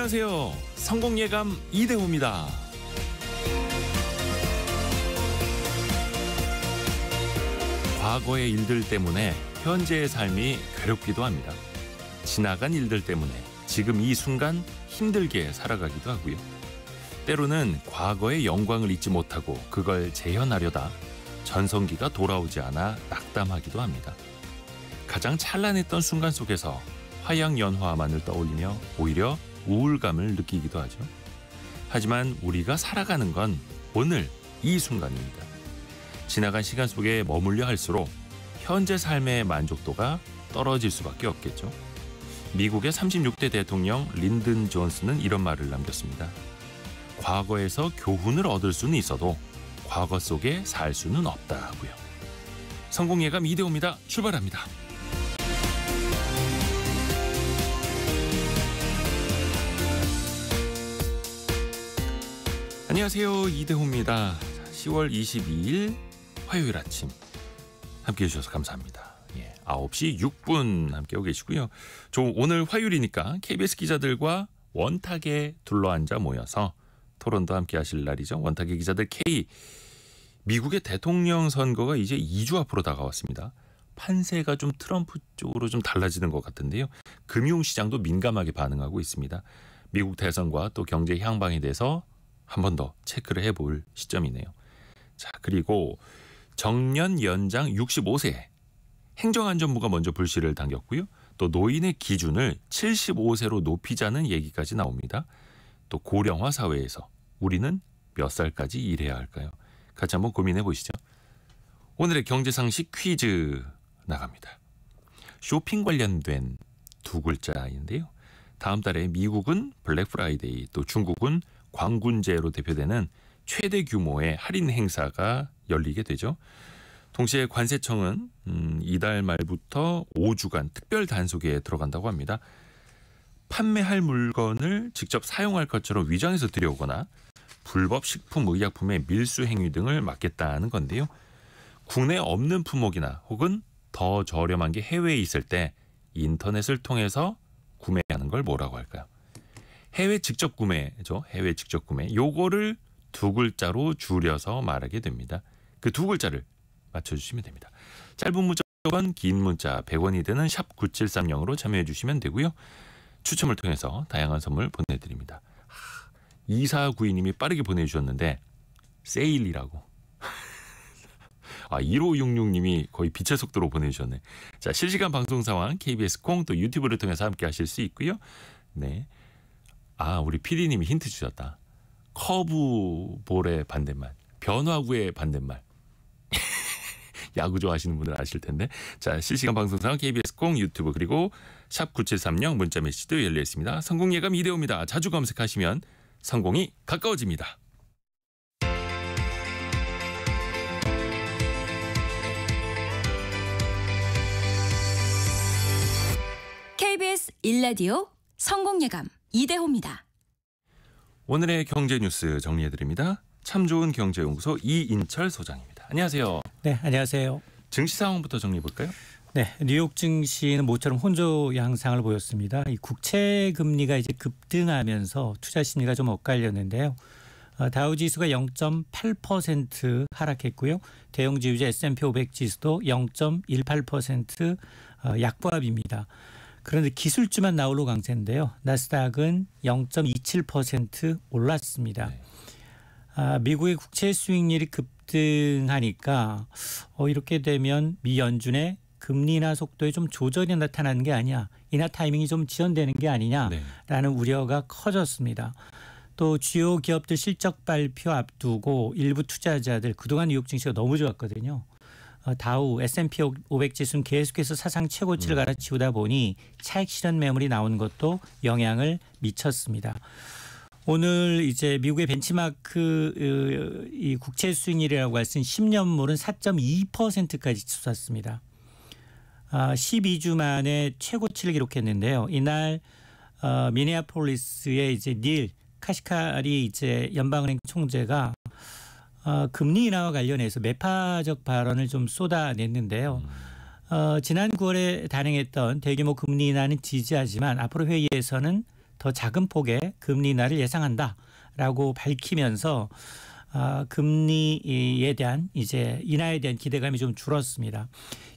안녕하세요. 성공예감 이대호입니다. 과거의 일들 때문에 현재의 삶이 괴롭기도 합니다. 지나간 일들 때문에 지금 이 순간 힘들게 살아가기도 하고요. 때로는 과거의 영광을 잊지 못하고 그걸 재현하려다 전성기가 돌아오지 않아 낙담하기도 합니다. 가장 찬란했던 순간 속에서 화양연화만을 떠올리며 오히려 우울감을 느끼기도 하죠. 하지만 우리가 살아가는 건 오늘 이 순간입니다. 지나간 시간 속에 머물려 할수록 현재 삶의 만족도가 떨어질 수밖에 없겠죠. 미국의 36대 대통령 린든 존스는 이런 말을 남겼습니다. 과거에서 교훈을 얻을 수는 있어도 과거 속에 살 수는 없다고요. 성공예감 이대호입니다. 출발합니다. 안녕하세요. 이대호입니다. 10월 22일 화요일 아침 함께 해주셔서 감사합니다. 예, 9시 6분 함께하고 계시고요. 저 오늘 화요일이니까 KBS 기자들과 원탁에 둘러앉아 모여서 토론도 함께 하실 날이죠. 원탁의 기자들 K. 미국의 대통령 선거가 이제 2주 앞으로 다가왔습니다. 판세가 좀 트럼프 쪽으로 좀 달라지는 것 같은데요. 금융시장도 민감하게 반응하고 있습니다. 미국 대선과 또 경제 향방에 대해서 한번더 체크를 해볼 시점이네요. 자 그리고 정년 연장 65세 행정안전부가 먼저 불씨를 당겼고요. 또 노인의 기준을 75세로 높이자는 얘기까지 나옵니다. 또 고령화 사회에서 우리는 몇 살까지 일해야 할까요? 같이 한번 고민해 보시죠. 오늘의 경제상식 퀴즈 나갑니다. 쇼핑 관련된 두 글자인데요. 다음 달에 미국은 블랙 프라이데이, 또 중국은 광군제로 대표되는 최대 규모의 할인 행사가 열리게 되죠. 동시에 관세청은 음, 이달 말부터 5주간 특별 단속에 들어간다고 합니다. 판매할 물건을 직접 사용할 것처럼 위장해서 들여오거나 불법 식품 의약품의 밀수 행위 등을 막겠다는 건데요. 국내 없는 품목이나 혹은 더 저렴한 게 해외에 있을 때 인터넷을 통해서 구매하는 걸 뭐라고 할까요? 해외 직접 구매죠. 해외 직접 구매. 요거를 두 글자로 줄여서 말하게 됩니다. 그 두 글자를 맞춰주시면 됩니다. 짧은 문자 1 0긴 문자 100원이 되는 샵 9730으로 참여해 주시면 되고요. 추첨을 통해서 다양한 선물 보내드립니다. 2 4 9 2님이 빠르게 보내주셨는데 세일이라고. 아 1566님이 거의 빛의 속도로 보내주셨네. 자 실시간 방송 상황 KBS 콩 또 유튜브를 통해서 함께 하실 수 있고요. 네. 아 우리 PD님이 힌트 주셨다. 커브볼의 반대말, 변화구의 반대말. 야구 좋아하시는 분들 아실 텐데. 자, 실시간 방송상 KBS 콩 유튜브 그리고 샵9730 문자 메시지도 열려 있습니다. 성공 예감 이대호입니다. 자주 검색하시면 성공이 가까워집니다. KBS 일라디오 성공 예감 이대호입니다. 오늘의 경제 뉴스 정리해 드립니다. 참 좋은 경제연구소 이인철 소장입니다. 안녕하세요. 네, 안녕하세요. 증시 상황부터 정리해 볼까요? 네, 뉴욕 증시는 모처럼 혼조 양상을 보였습니다. 이 국채 금리가 이제 급등하면서 투자 심리가 좀 엇갈렸는데요. 어, 다우 지수가 0.8% 하락했고요. 대형 지주 S&P 500 지수도 0.18% 어, 약보합입니다. 그런데 기술주만 나홀로 강세인데요. 나스닥은 0.27% 올랐습니다. 네. 아, 미국의 국채 수익률이 급등하니까 어, 이렇게 되면 미 연준의 금리나 속도에 좀 조절이 나타나는 게 아니야. 이나 타이밍이 좀 지연되는 게 아니냐라는 네. 우려가 커졌습니다. 또 주요 기업들 실적 발표 앞두고 일부 투자자들 그동안 뉴욕 증시가 너무 좋았거든요. 어, 다우, S&P 500 지수는 계속해서 사상 최고치를 음. 갈아치우다 보니 차익 실현 매물이 나온 것도 영향을 미쳤습니다. 오늘 이제 미국의 벤치마크 이 국채 수익률이라고 할 수 있는 10년물은 4.2%까지 치솟았습니다. 12주 아, 만에 최고치를 기록했는데요. 이날 어, 미네아폴리스의 이제 닐 카시카리 이제 연방은행 총재가 어, 금리 인하와 관련해서 매파적 발언을 좀 쏟아냈는데요. 음. 어, 지난 9월에 단행했던 대규모 금리 인하는 지지하지만 앞으로 회의에서는 더 작은 폭의 금리 인하를 예상한다라고 밝히면서 아, 금리에 대한 이제 인하에 대한 기대감이 좀 줄었습니다.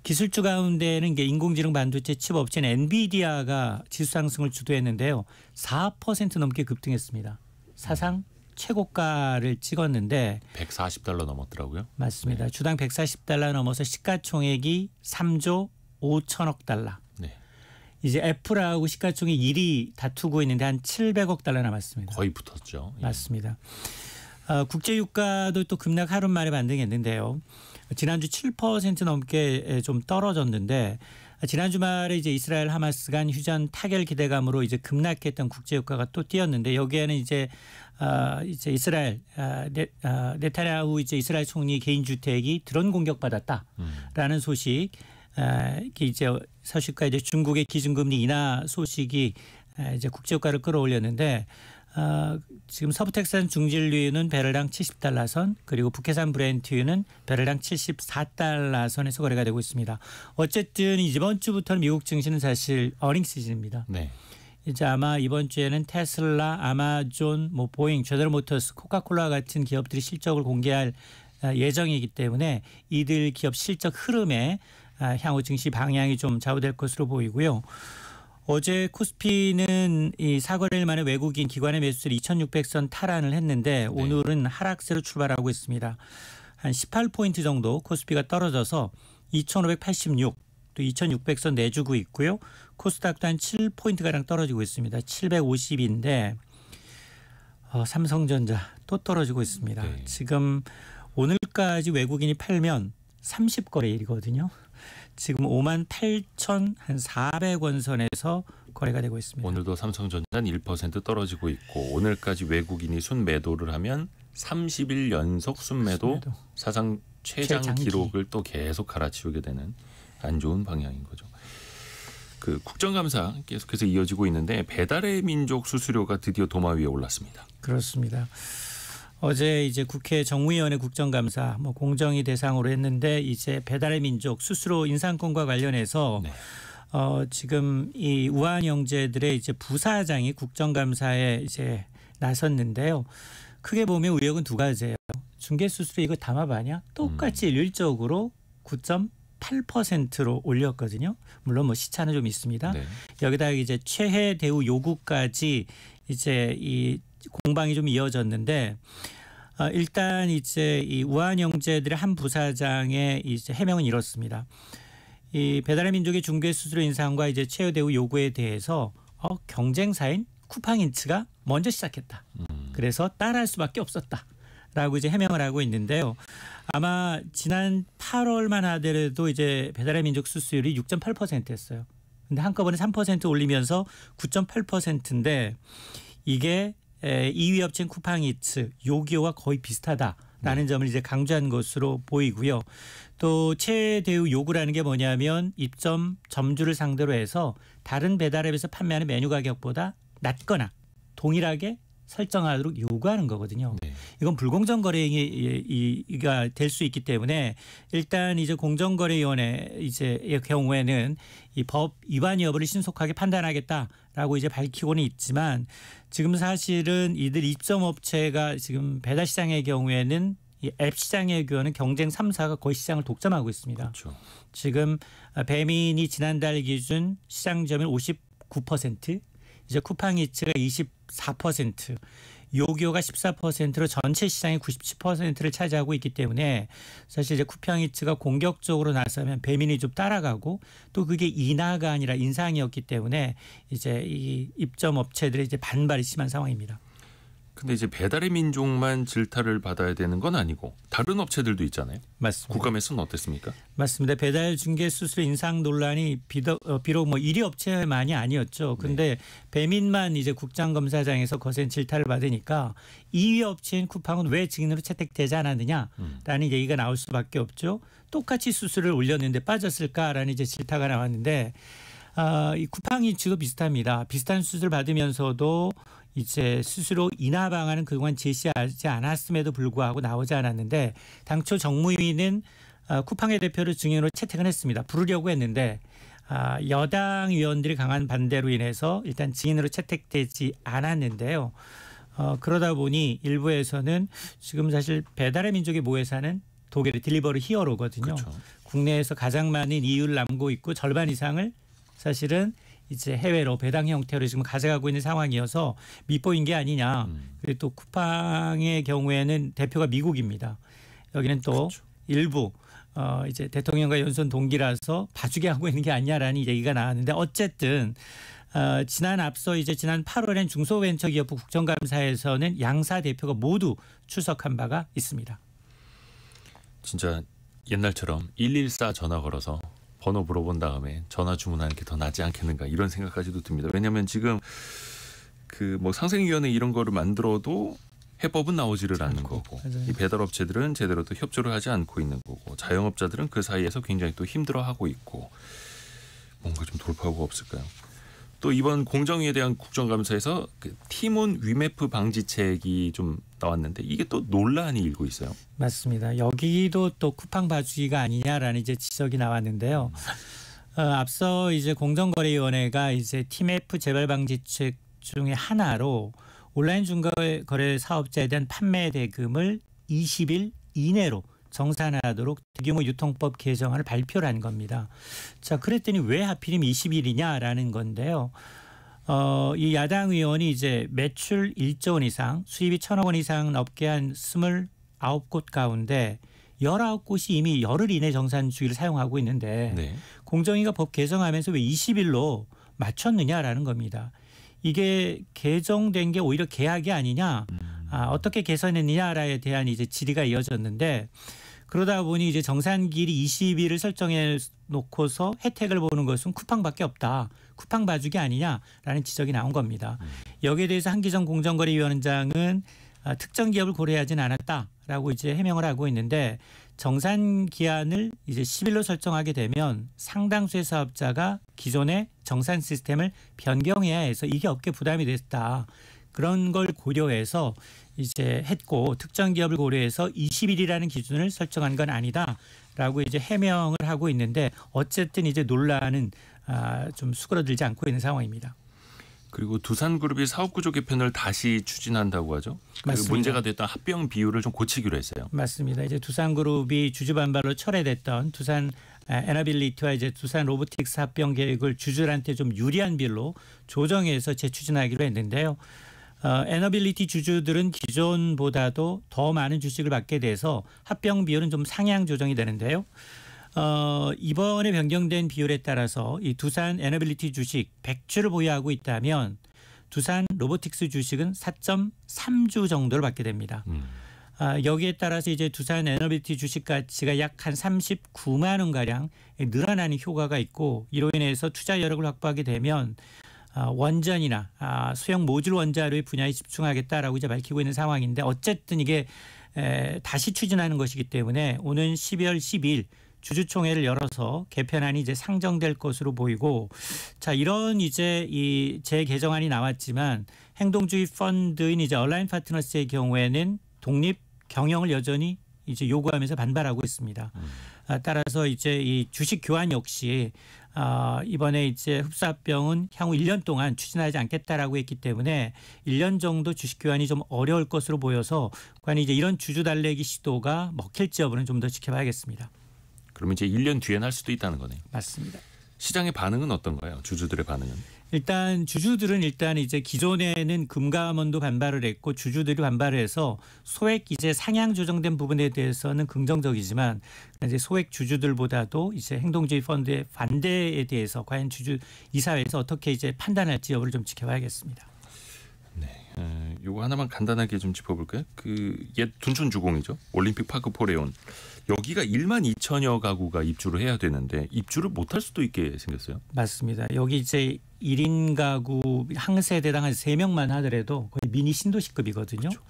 기술주 가운데는 이 인공지능 반도체 칩 업체인 엔비디아가 지수 상승을 주도했는데요. 4% 넘게 급등했습니다. 사상 최고가를 찍었는데 140달러 넘었더라고요. 맞습니다. 네. 주당 140달러 넘어서 시가총액이 3조 5천억 달러. 네. 이제 애플하고 시가총액 1위 다투고 있는데 한 700억 달러 남았습니다. 거의 붙었죠. 예. 맞습니다. 어, 국제 유가도 또 급락 하루 만에 반등했는데요. 지난주 7% 넘게 좀 떨어졌는데 지난 주말에 이제 이스라엘 하마스 간 휴전 타결 기대감으로 이제 급락했던 국제 유가가 또 뛰었는데 여기에는 이제 어, 이제 이스라엘 어, 네, 어, 네타냐후 이제 이스라엘 총리 개인 주택이 드론 공격받았다라는 음. 소식 어, 이제 사식과 이제 중국의 기준금리 인하 소식이 이제 국제효과를 끌어올렸는데 어, 지금 서부텍산 중진류는 배럴당 70달러 선 그리고 북해산 브랜트유는 배럴당 74달러 선에서 거래가 되고 있습니다. 어쨌든 이번 주부터는 미국 증시는 사실 어닝 시즌입니다. 네. 이제 아마 이번 주에는 테슬라, 아마존, 뭐 보잉, 제대로모터스, 코카콜라 같은 기업들이 실적을 공개할 아, 예정이기 때문에 이들 기업 실적 흐름에 아, 향후 증시 방향이 좀 좌우될 것으로 보이고요. 어제 코스피는 이 사거래일 만에 외국인 기관의 매수를 2,600선 탈환을 했는데 네. 오늘은 하락세로 출발하고 있습니다. 한 18포인트 정도 코스피가 떨어져서 2,586또 2,600선 내주고 있고요. 코스닥도 한 7포인트가량 떨어지고 있습니다. 750인데 어, 삼성전자 또 떨어지고 있습니다. 네. 지금 오늘까지 외국인이 팔면 30거래일이거든요. 지금 5만 8,400원 선에서 거래가 되고 있습니다. 오늘도 삼성전자는 1% 떨어지고 있고 오늘까지 외국인이 순매도를 하면 30일 연속 순매도, 순매도. 사상 최장, 최장기. 록을또 계속 갈아치우게 되는 안 좋은 방향인 거죠. 그 국정감사 계속해서 이어지고 있는데 배달의 민족 수수료가 드디어 도마 위에 올랐습니다. 그렇습니다. 어제 이제 국회 정무위원회 국정감사 뭐 공정위 대상으로 했는데 이제 배달의 민족 수수료 인상권과 관련해서 네. 어, 지금 이 우한 형제들의 이제 부사장이 국정감사에 이제 나섰는데요. 크게 보면 의혹은 두 가지예요. 중개 수수료 이거 담 아니야? 똑같이 음. 일률적으로 8%로 올렸거든요. 물론 뭐 시차는 좀 있습니다. 네. 여기다가 이제 최해 대우 요구까지 이제 이 공방이 좀 이어졌는데 어, 일단 이제 이우한영재들의한 부사장의 이제 해명은 이렇습니다. 이 배달의 민족의 중개 수수료 인상과 이제 최해 대우 요구에 대해서 어, 경쟁사인 쿠팡인츠가 먼저 시작했다. 음. 그래서 따라할 수밖에 없었다. 라고 이제 해명을 하고 있는데요. 아마 지난 8월만 하더라도 이제 배달의 민족 수수율이 6.8%였어요. 근데 한꺼번에 3% 올리면서 9.8%인데 이게 2위 업체인 쿠팡이츠 요기요와 거의 비슷하다. 라는 네. 점을 이제 강조한 것으로 보이고요. 또 최대우 요구라는 게 뭐냐면 입점 점주를 상대로 해서 다른 배달앱에서 판매하는 메뉴 가격보다 낮거나 동일하게 설정하도록 요구하는 거거든요. 네. 이건 불공정 거래가 예, 될수 있기 때문에 일단 이제 공정거래위원회 이제의 경우에는 이 법 위반 여부를 신속하게 판단하겠다라고 이제 밝히고는 있지만 지금 사실은 이들 입점 업체가 지금 배달 시장의 경우에는 이 앱 시장의 교환는 경쟁 3사가 거의 시장을 독점하고 있습니다. 그렇죠. 지금 아, 배민이 지난달 기준 시장 점유율 59%, 이제 쿠팡이츠가 24%, 요기요가 14%로 전체 시장의 97%를 차지하고 있기 때문에 사실 이제 쿠팡이츠가 공격적으로 나서면 배민이 좀 따라가고 또 그게 인하가 아니라 인상이었기 때문에 이제 이 입점 업체들의 이제 반발이 심한 상황입니다. 근데 이제 배달의 민족만 질타를 받아야 되는 건 아니고 다른 업체들도 있잖아요. 맞습니다. 국감에서는 어땠습니까? 맞습니다. 배달 중개 수수료 인상 논란이 어, 비록뭐 1위 업체만이 아니었죠. 근데 네. 배민만 이제 국장 검사장에서 거센 질타를 받으니까 2위 업체인 쿠팡은 왜 증인으로 채택되지 않았느냐라는 음. 얘기가 나올 수밖에 없죠. 똑같이 수수료를 올렸는데 빠졌을까라는 이제 질타가 나왔는데 아, 이 쿠팡 이치도 비슷합니다. 비슷한 수술을 받으면서도 이제 스스로 인하 방안은 그동안 제시하지 않았음에도 불구하고 나오지 않았는데 당초 정무위는 어, 쿠팡의 대표를 증인으로 채택을 했습니다. 부르려고 했는데 아, 여당 위원들이 강한 반대로 인해서 일단 증인으로 채택되지 않았는데요. 어, 그러다 보니 일부에서는 지금 사실 배달의 민족의 모회사는 독일의 딜리버리 히어로거든요. 그렇죠. 국내에서 가장 많은 이유를 남고 있고 절반 이상을 사실은 이제 해외로 배당 형태로 지금 가져가고 있는 상황이어서 밑보인 게 아니냐. 음. 그리고 또 쿠팡의 경우에는 대표가 미국입니다. 여기는 또 그렇죠. 일부 어 이제 대통령과 연선 동기라서 봐주게 하고 있는 게 아니냐라는 얘기가 나왔는데 어쨌든 어, 지난 앞서 이제 지난 8월엔 중소벤처기업부 국정감사에서는 양사 대표가 모두 출석한 바가 있습니다. 진짜 옛날처럼 114 전화 걸어서 번호 물어본 다음에 전화 주문하는 게더 낫지 않겠는가 이런 생각까지도 듭니다. 왜냐하면 지금 그 뭐 상생위원회 이런 거를 만들어도 해법은 나오지를 그렇죠. 않는 거고 이 배달업체들은 제대로 또 협조를 하지 않고 있는 거고 자영업자들은 그 사이에서 굉장히 또 힘들어하고 있고 뭔가 좀 돌파구가 없을까요? 또 이번 공정위에 대한 국정감사에서 그 티몬 위메프 방지책이 좀 나왔는데 이게 또 논란이 일고 있어요. 맞습니다. 여기도 또 쿠팡 봐주기가 아니냐라는 이제 지적이 나왔는데요. 어, 앞서 이제 공정거래위원회가 이제 티메프 재발 방지책 중에 하나로 온라인 중거래 사업자에 대한 판매 대금을 20일 이내로 정산하도록 대규모 유통법 개정안을 발표를 한 겁니다. 자, 그랬더니 왜 하필이면 20일이냐라는 건데요. 어, 이 야당 의원이 이제 매출 1조 원 이상, 수입이 천억원 이상 넘게 한 29곳 가운데 19곳이 이미 열흘 이내 정산 주기를 사용하고 있는데 네. 공정위가 법 개정하면서 왜 20일로 맞췄느냐라는 겁니다. 이게 개정된 게 오히려 계약이 아니냐, 음. 아, 어떻게 개선했느냐에 대한 이제 질의가 이어졌는데 그러다 보니 이제 정산 길이 20일을 설정해 놓고서 혜택을 보는 것은 쿠팡밖에 없다. 쿠팡 봐주기 아니냐라는 지적이 나온 겁니다. 음. 여기에 대해서 한기정 공정거래위원장은 아, 특정 기업을 고려하지는 않았다라고 이제 해명을 하고 있는데 정산 기한을 이제 10일로 설정하게 되면 상당수의 사업자가 기존의 정산 시스템을 변경해야 해서 이게 업계 부담이 됐다. 그런 걸 고려해서 이제 했고 특정 기업을 고려해서 20일이라는 기준을 설정한 건 아니다라고 이제 해명을 하고 있는데 어쨌든 이제 논란은 아좀 수그러들지 않고 있는 상황입니다. 그리고 두산그룹이 사업구조 개편을 다시 추진한다고 하죠. 그 맞습니다. 문제가 됐던 합병 비율을 좀 고치기로 했어요. 맞습니다. 이제 두산그룹이 주주 반발로 철회됐던 두산 에너빌리티와 아, 이제 두산 로보틱스 합병 계획을 주주한테 좀 유리한 비율로 조정해서 재추진하기로 했는데요. 에너빌리티 어, 주주들은 기존보다도 더 많은 주식을 받게 돼서 합병 비율은 좀 상향 조정이 되는데요. 어, 이번에 변경된 비율에 따라서 이 두산 에너빌리티 주식 100주를 보유하고 있다면 두산 로보틱스 주식은 4.3주 정도를 받게 됩니다. 음. 아, 여기에 따라서 이제 두산 에너빌리티 주식 가치가 약 한 39만 원 가량 늘어나는 효과가 있고 이로 인해서 투자 여력을 확보하게 되면 아, 원전이나 아, 수형 모듈 원자로의 분야에 집중하겠다라고 이제 밝히고 있는 상황인데 어쨌든 이게 다시 추진하는 것이기 때문에 오는 12월 12일 주주총회를 열어서 개편안이 이제 상정될 것으로 보이고 자 이런 이제 이 재개정안이 나왔지만 행동주의 펀드인 이제 얼라인 파트너스의 경우에는 독립 경영을 여전히 이제 요구하면서 반발하고 있습니다. 음. 아, 따라서 이제 이 주식 교환 역시 어, 이번에 이제 흡사병은 향후 1년 동안 추진하지 않겠다라고 했기 때문에 1년 정도 주식 교환이 좀 어려울 것으로 보여서 과연 이제 이런 주주 달래기 시도가 먹힐지 여부는 좀 더 지켜봐야겠습니다. 그러면 이제 1년 뒤엔 할 수도 있다는 거네요. 맞습니다. 시장의 반응은 어떤가요? 주주들의 반응은? 일단 주주들은 일단 이제 기존에는 금감원도 반발을 했고 주주들이 반발을 해서 소액 이제 상향 조정된 부분에 대해서는 긍정적이지만 이제 소액 주주들보다도 이제 행동주의 펀드의 반대에 대해서 과연 주주 이사회에서 어떻게 이제 판단할지 여부를 좀 지켜봐야겠습니다. 네. 요거 하나만 간단하게 좀 짚어볼까요? 그 옛 둔촌 주공이죠. 올림픽 파크 포레온 여기가 1만 2천여 가구가 입주를 해야 되는데 입주를 못할 수도 있게 생겼어요. 맞습니다. 여기 이제 1인 가구 항 세대당 한세명만 하더라도 거의 미니 신도시급이거든요. 그렇죠.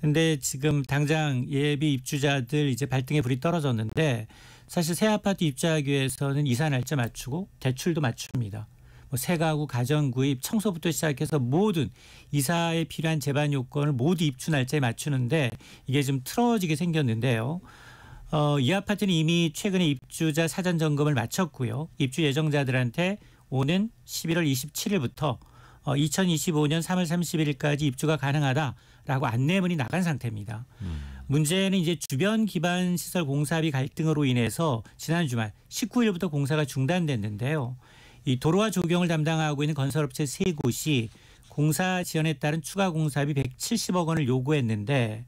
근데 지금 당장 예비 입주자들 이제 발등에 불이 떨어졌는데 사실 새 아파트 입주하기 위해서는 이사 날짜 맞추고 대출도 맞춥니다. 뭐 세가구 가정 구입 청소부터 시작해서 모든 이사에 필요한 재반 요건을 모두 입주 날짜에 맞추는데 이게 좀 틀어지게 생겼는데요. 어, 이 아파트는 이미 최근에 입주자 사전 점검을 마쳤고요. 입주 예정자들한테 오는 11월 27일부터 2025년 3월 31일까지 입주가 가능하다라고 안내문이 나간 상태입니다. 음. 문제는 이제 주변 기반 시설 공사비 갈등으로 인해서 지난 주말 19일부터 공사가 중단됐는데요. 이 도로와 조경을 담당하고 있는 건설업체 세 곳이 공사 지연에 따른 추가 공사비 170억 원을 요구했는데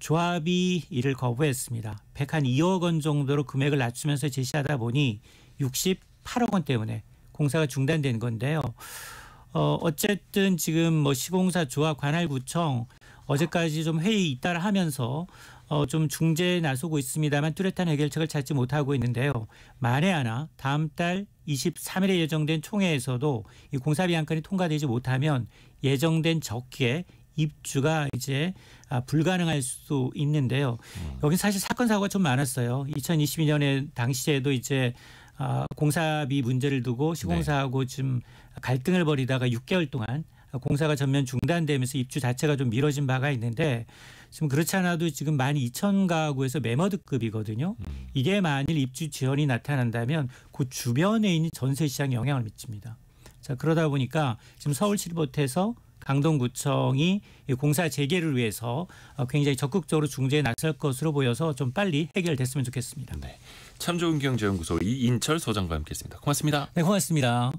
조합이 이를 거부했습니다. 102억 원 정도로 금액을 낮추면서 제시하다 보니 68억 원 때문에 공사가 중단된 건데요. 어, 어쨌든 지금 뭐 시공사 조합 관할구청 어제까지 좀 회의 잇따라하면서 어, 좀 중재에 나서고 있습니다만 뚜렷한 해결책을 찾지 못하고 있는데요. 만에 하나 다음 달 23일에 예정된 총회에서도 이 공사비 안건이 통과되지 못하면 예정된 적기에 입주가 이제 아, 불가능할 수도 있는데요. 음. 여기 사실 사건 사고가 좀 많았어요. 2022년에 당시에도 이제 어, 공사비 문제를 두고 시공사하고 네. 좀 갈등을 벌이다가 6개월 동안 공사가 전면 중단되면서 입주 자체가 좀 미뤄진 바가 있는데 지금 그렇지 않아도 지금 12,000 가구에서 매머드급이거든요. 음. 이게 만일 입주 지연이 나타난다면 그 주변에 있는 전세 시장에 영향을 미칩니다. 자 그러다 보니까 지금 서울시를 보태서 강동구청이 공사 재개를 위해서 어, 굉장히 적극적으로 중재에 나설 것으로 보여서 좀 빨리 해결됐으면 좋겠습니다. 네. 참 좋은 경제연구소 이인철 소장과 함께했습니다. 고맙습니다. 네, 고맙습니다.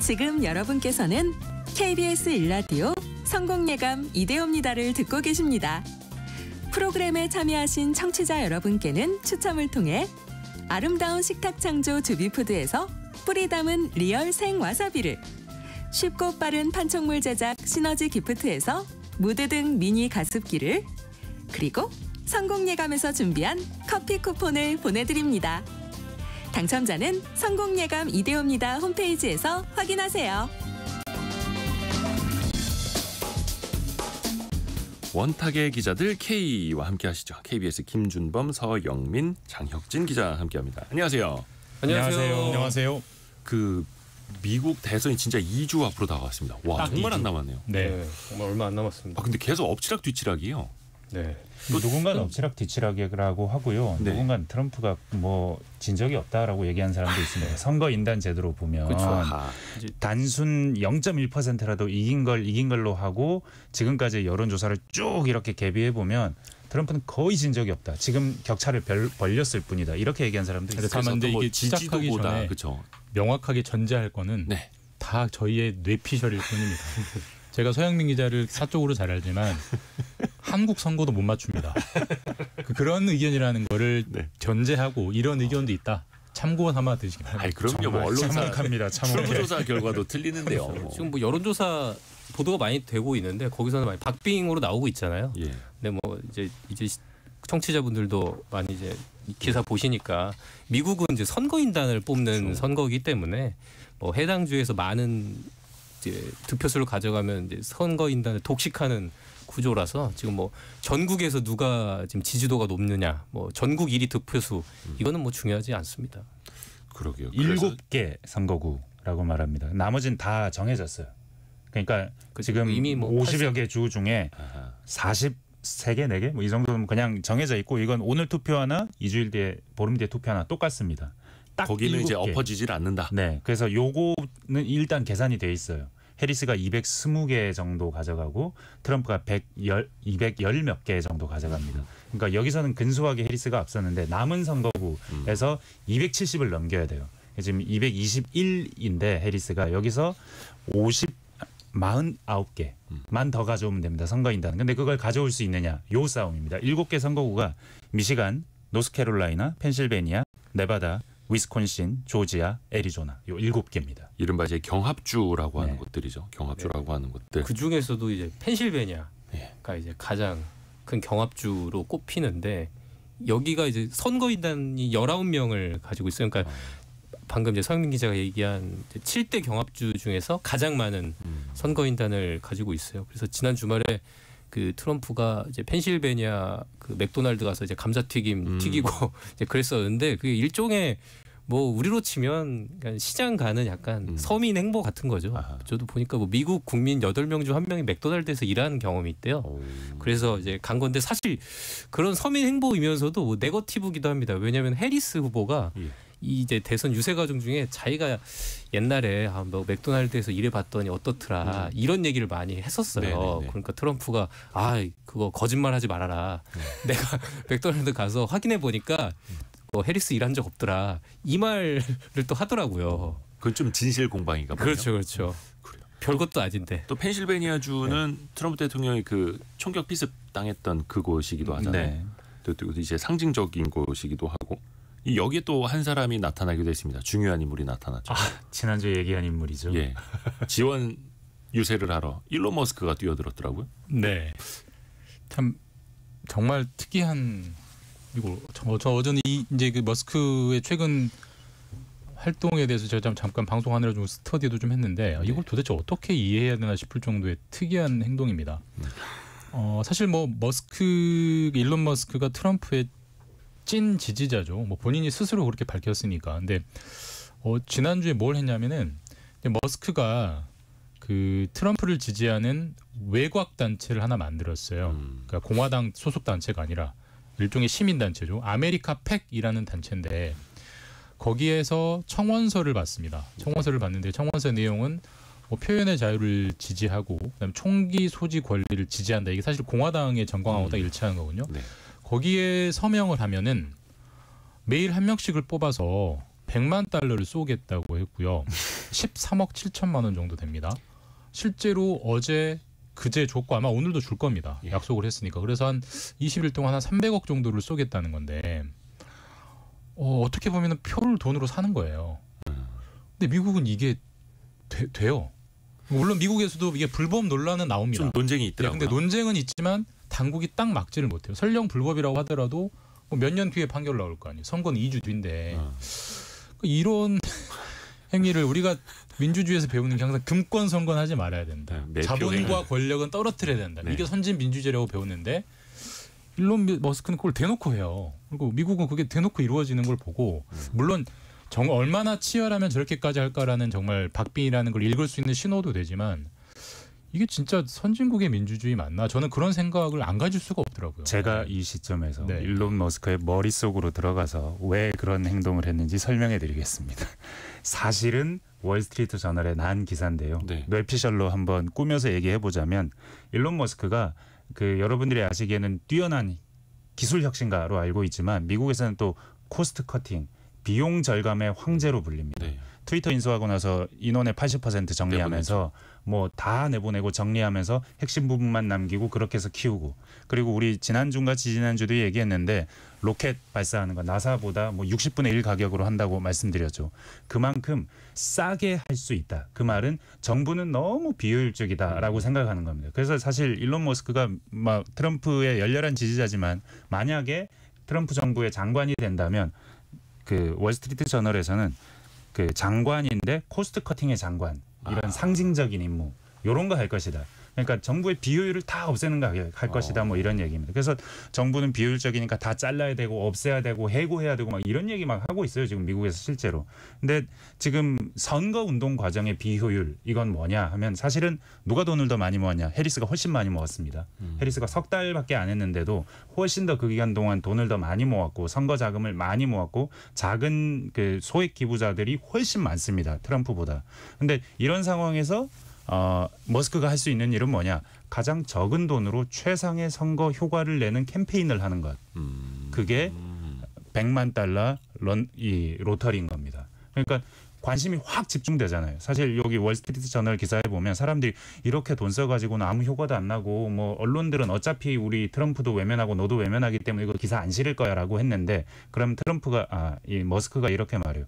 지금 여러분께서는 KBS 일라디오 성공예감 이대호입니다를 듣고 계십니다. 프로그램에 참여하신 청취자 여러분께는 추첨을 통해 아름다운 식탁 창조 주비푸드에서 뿌리 담은 리얼 생 와사비를 쉽고 빠른 판촉물 제작 시너지 기프트에서 무드 등 미니 가습기를 그리고 성공 예감에서 준비한 커피 쿠폰을 보내드립니다. 당첨자는 성공 예감 이대호입니다 홈페이지에서 확인하세요. 원탁의 기자들 K와 함께 하시죠. KBS 김준범, 서영민, 장혁진 기자 함께합니다. 안녕하세요. 안녕하세요. 안녕하세요. 그 미국 대선이 진짜 2주 앞으로 다가왔습니다. 와 정말 2주. 안 남았네요. 네. 정말 얼마 안 남았습니다. 아 근데 계속 엎치락 뒤치락이에요. 네. 또 누군가는 엎치락 뒤치락이라고 하고요. 네. 누군가는 트럼프가 뭐 진적이 없다라고 얘기한 사람도 있습니다. 선거 인단 제도로 보면 그쵸. 단순 0.1%라도 이긴 걸 이긴 걸로 하고 지금까지 여론 조사를 쭉 이렇게 개비해 보면 트럼프는 거의 진 적이 없다. 지금 격차를 별, 벌렸을 뿐이다. 이렇게 얘기한 사람도 있어요. 다만 이제 이게 시작하기 전에 그쵸. 명확하게 전제할 거는 네. 다 저희의 뇌피셜일 뿐입니다. 제가 서영민 기자를 사적으로 잘 알지만 한국 선거도 못 맞춥니다. 그, 그런 의견이라는 거를 네. 전제하고 이런 의견도 있다. 참고 삼아 드시기 바랍니다. 그럼요. 뭐 언론사 참니다 출구조사 결과도 틀리는데요. 그렇죠. 뭐. 지금 뭐 여론조사 보도가 많이 되고 있는데 거기서는 많이 박빙으로 나오고 있잖아요. 예. 근데 뭐 이제 이제 청취자분들도 많이 이제 기사 예. 보시니까 미국은 이제 선거인단을 뽑는 그렇죠. 선거기 때문에 뭐 해당 주에서 많은 이제 득표수를 가져가면 이제 선거인단을 독식하는 구조라서 지금 뭐 전국에서 누가 지금 지지도가 높느냐, 뭐 전국 1위 득표수 음. 이거는 뭐 중요하지 않습니다. 그러게요. 일곱 개 선거구라고 말합니다. 나머지는 다 정해졌어요. 그러니까 그 지금 이미 뭐 50여 80... 개주 중에 아하. 43개, 4개 뭐이 정도면 그냥 정해져 있고 이건 오늘 투표하나 이주일 뒤에 보름 뒤에 투표하나 똑같습니다. 딱 거기는 7개. 이제 엎어지질 않는다. 네. 그래서 요거는 일단 계산이 돼 있어요. 해리스가 220개 정도 가져가고 트럼프가 110, 210몇 개 정도 가져갑니다. 그러니까 여기서는 근소하게 해리스가 앞섰는데 남은 선거구에서 음. 270을 넘겨야 돼요. 지금 221인데 해리스가 여기서 50 49개만 더 가져오면 됩니다. 선거인단. 근데 그걸 가져올 수 있느냐? 요 싸움입니다. 7개 선거구가 미시간, 노스캐롤라이나, 펜실베니아, 네바다, 위스콘신, 조지아, 애리조나 요 일곱 개입니다. 이른바 이제 경합주라고 하는 네. 것들이죠. 경합주라고 네. 하는 것들. 그 중에서도 이제 펜실베니아가 네. 이제 가장 큰 경합주로 꼽히는데 여기가 이제 선거인단이 열아홉 명을 가지고 있어요. 그러니까 아. 방금 이제 서영민 기자가 얘기한 칠 대 경합주 중에서 가장 많은 음. 선거인단을 가지고 있어요. 그래서 지난 주말에 그 트럼프가 이제 펜실베니아 그 맥도날드 가서 이제 감자튀김 음. 튀기고 이제 그랬었는데 그게 일종의 뭐 우리로 치면 시장 가는 약간 음. 서민 행보 같은 거죠. 아 저도 보니까 뭐 미국 국민 여덟 명 중 한명이 맥도날드에서 일하는 경험이 있대요. 오. 그래서 이제 간 건데 사실 그런 서민 행보이면서도 뭐 네거티브기도 합니다. 왜냐하면 해리스 후보가 예. 이제 대선 유세 과정 중에 자기가 옛날에 아, 뭐 맥도날드에서 일해봤더니 어떻더라 음. 이런 얘기를 많이 했었어요. 네네네. 네, 네. 그러니까 트럼프가 아 그거 거짓말하지 말아라. 네. 내가 맥도날드 가서 확인해 보니까 뭐 해리스 일한 적 없더라 이 말을 또 하더라고요. 그건 좀 진실 공방인가 봐요. 그렇죠, 그렇죠. 별것도 아닌데. 또 펜실베니아 주는 네. 트럼프 대통령이 그 총격 피습 당했던 그곳이기도 음, 하잖아요. 네. 또 이제 상징적인 곳이기도 하고 여기또한 사람이 나타나기도 했습니다. 중요한 인물이 나타났죠. 아, 지난주에 얘기한 인물이죠. 예. 지원 유세를 하러 일론 머스크가 뛰어들었더라고요. 네. 참 정말 특이한 이거 고 저, 뭐 저 어제는 이, 이제 그 머스크의 최근 활동에 대해서 제가 잠깐 방송하느라 좀 스터디도 좀 했는데 아, 이걸 네. 도대체 어떻게 이해해야 되나 싶을 정도의 특이한 행동입니다. 음. 어, 사실 뭐 머스크 일론 머스크가 트럼프의 찐 지지자죠. 뭐 본인이 스스로 그렇게 밝혔으니까. 근데 어, 지난주에 뭘 했냐면은 머스크가 그 트럼프를 지지하는 외곽 단체를 하나 만들었어요. 음. 그러니까 공화당 소속 단체가 아니라 일종의 시민 단체죠. 아메리카 팩이라는 단체인데 거기에서 청원서를 받습니다. 청원서를 받는데 청원서 내용은 뭐 표현의 자유를 지지하고 그다음에 총기 소지 권리를 지지한다. 이게 사실 공화당의 정광하고다 음. 일치하는 거군요. 네. 거기에 서명을 하면은 매일 한 명씩을 뽑아서 100만 달러를 쏘겠다고 했고요. 13억 7천만 원 정도 됩니다. 실제로 어제 그제 줬고 아마 오늘도 줄 겁니다. 예. 약속을 했으니까. 그래서 한 20일 동안 한 300억 정도를 쏘겠다는 건데 어, 어떻게 보면 표를 돈으로 사는 거예요. 근데 미국은 이게 되, 돼요. 물론 미국에서도 이게 불법 논란은 나옵니다. 좀 논쟁이 있더라고요. 예, 근데 논쟁은 있지만 당국이 딱 막지를 못해요. 설령 불법이라고 하더라도 뭐 몇년 뒤에 판결 나올 거 아니에요. 선거는 2주 뒤인데 어. 이런 행위를 우리가 민주주의에서 배우는 게 항상 금권 선거는하지 말아야 된다. 네, 자본과 권력은 떨어뜨려야 된다. 네. 이게 선진 민주주의라고 배웠는데 일론 머스크는 그걸 대놓고 해요. 그리고 미국은 그게 대놓고 이루어지는 걸 보고 네. 물론 정 얼마나 치열하면 저렇게까지 할까라는 정말 박빙이라는 걸 읽을 수 있는 신호도 되지만 이게 진짜 선진국의 민주주의 맞나? 저는 그런 생각을 안 가질 수가 없더라고요. 제가 네. 이 시점에서 네. 일론 머스크의 머릿속으로 들어가서 왜 그런 행동을 했는지 설명해 드리겠습니다. 사실은 월스트리트 저널에 난 기사인데요. 네. 뇌피셜로 한번 꾸며서 얘기해 보자면 일론 머스크가 그 여러분들이 아시기에는 뛰어난 기술 혁신가로 알고 있지만 미국에서는 또 코스트 커팅, 비용 절감의 황제로 불립니다. 네. 트위터 인수하고 나서 인원의 80% 정리하면서 네, 뭐다 내보내고 정리하면서 핵심 부분만 남기고 그렇게 해서 키우고 그리고 우리 지난주인가 지지난주도 얘기했는데 로켓 발사하는 거 나사보다 뭐 60분의 1 가격으로 한다고 말씀드렸죠. 그만큼 싸게 할 수 있다. 그 말은 정부는 너무 비효율적이다라고 생각하는 겁니다. 그래서 사실 일론 머스크가 막 트럼프의 열렬한 지지자지만 만약에 트럼프 정부의 장관이 된다면 그 월스트리트 저널에서는 그 장관인데 코스트 커팅의 장관 이런 아. 상징적인 임무 요런 거 할 것이다. 그러니까 정부의 비효율을 다 없애는 거할 어. 것이다 뭐 이런 얘기입니다. 그래서 정부는 비효율적이니까 다 잘라야 되고 없애야 되고 해고해야 되고 막 이런 얘기 막 하고 있어요. 지금 미국에서 실제로. 근데 지금 선거 운동 과정의 비효율 이건 뭐냐 하면 사실은 누가 돈을 더 많이 모았냐? 해리스가 훨씬 많이 모았습니다. 음. 해리스가 석 달밖에 안 했는데도 훨씬 더 그 기간 동안 돈을 더 많이 모았고 선거 자금을 많이 모았고 작은 그 소액 기부자들이 훨씬 많습니다. 트럼프보다. 근데 이런 상황에서 어, 머스크가 할 수 있는 일은 뭐냐? 가장 적은 돈으로 최상의 선거 효과를 내는 캠페인을 하는 것. 음. 그게 100만 달러 런, 이 로터리인 겁니다. 그러니까 관심이 확 집중되잖아요. 사실 여기 월스트리트 저널 기사에 보면 사람들이 이렇게 돈 써가지고는 아무 효과도 안 나고 뭐 언론들은 어차피 우리 트럼프도 외면하고 너도 외면하기 때문에 이거 기사 안 실을 거야라고 했는데 그럼 트럼프가 아이 머스크가 이렇게 말해요.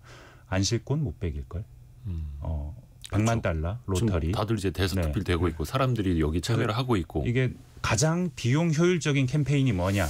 안 실건 못 베길 걸. 음. 어 100만 달러 로터리. 다들 이제 대스터필 네. 되고 네. 있고 사람들이 여기 참여를 그 하고 있고. 이게 가장 비용 효율적인 캠페인이 뭐냐?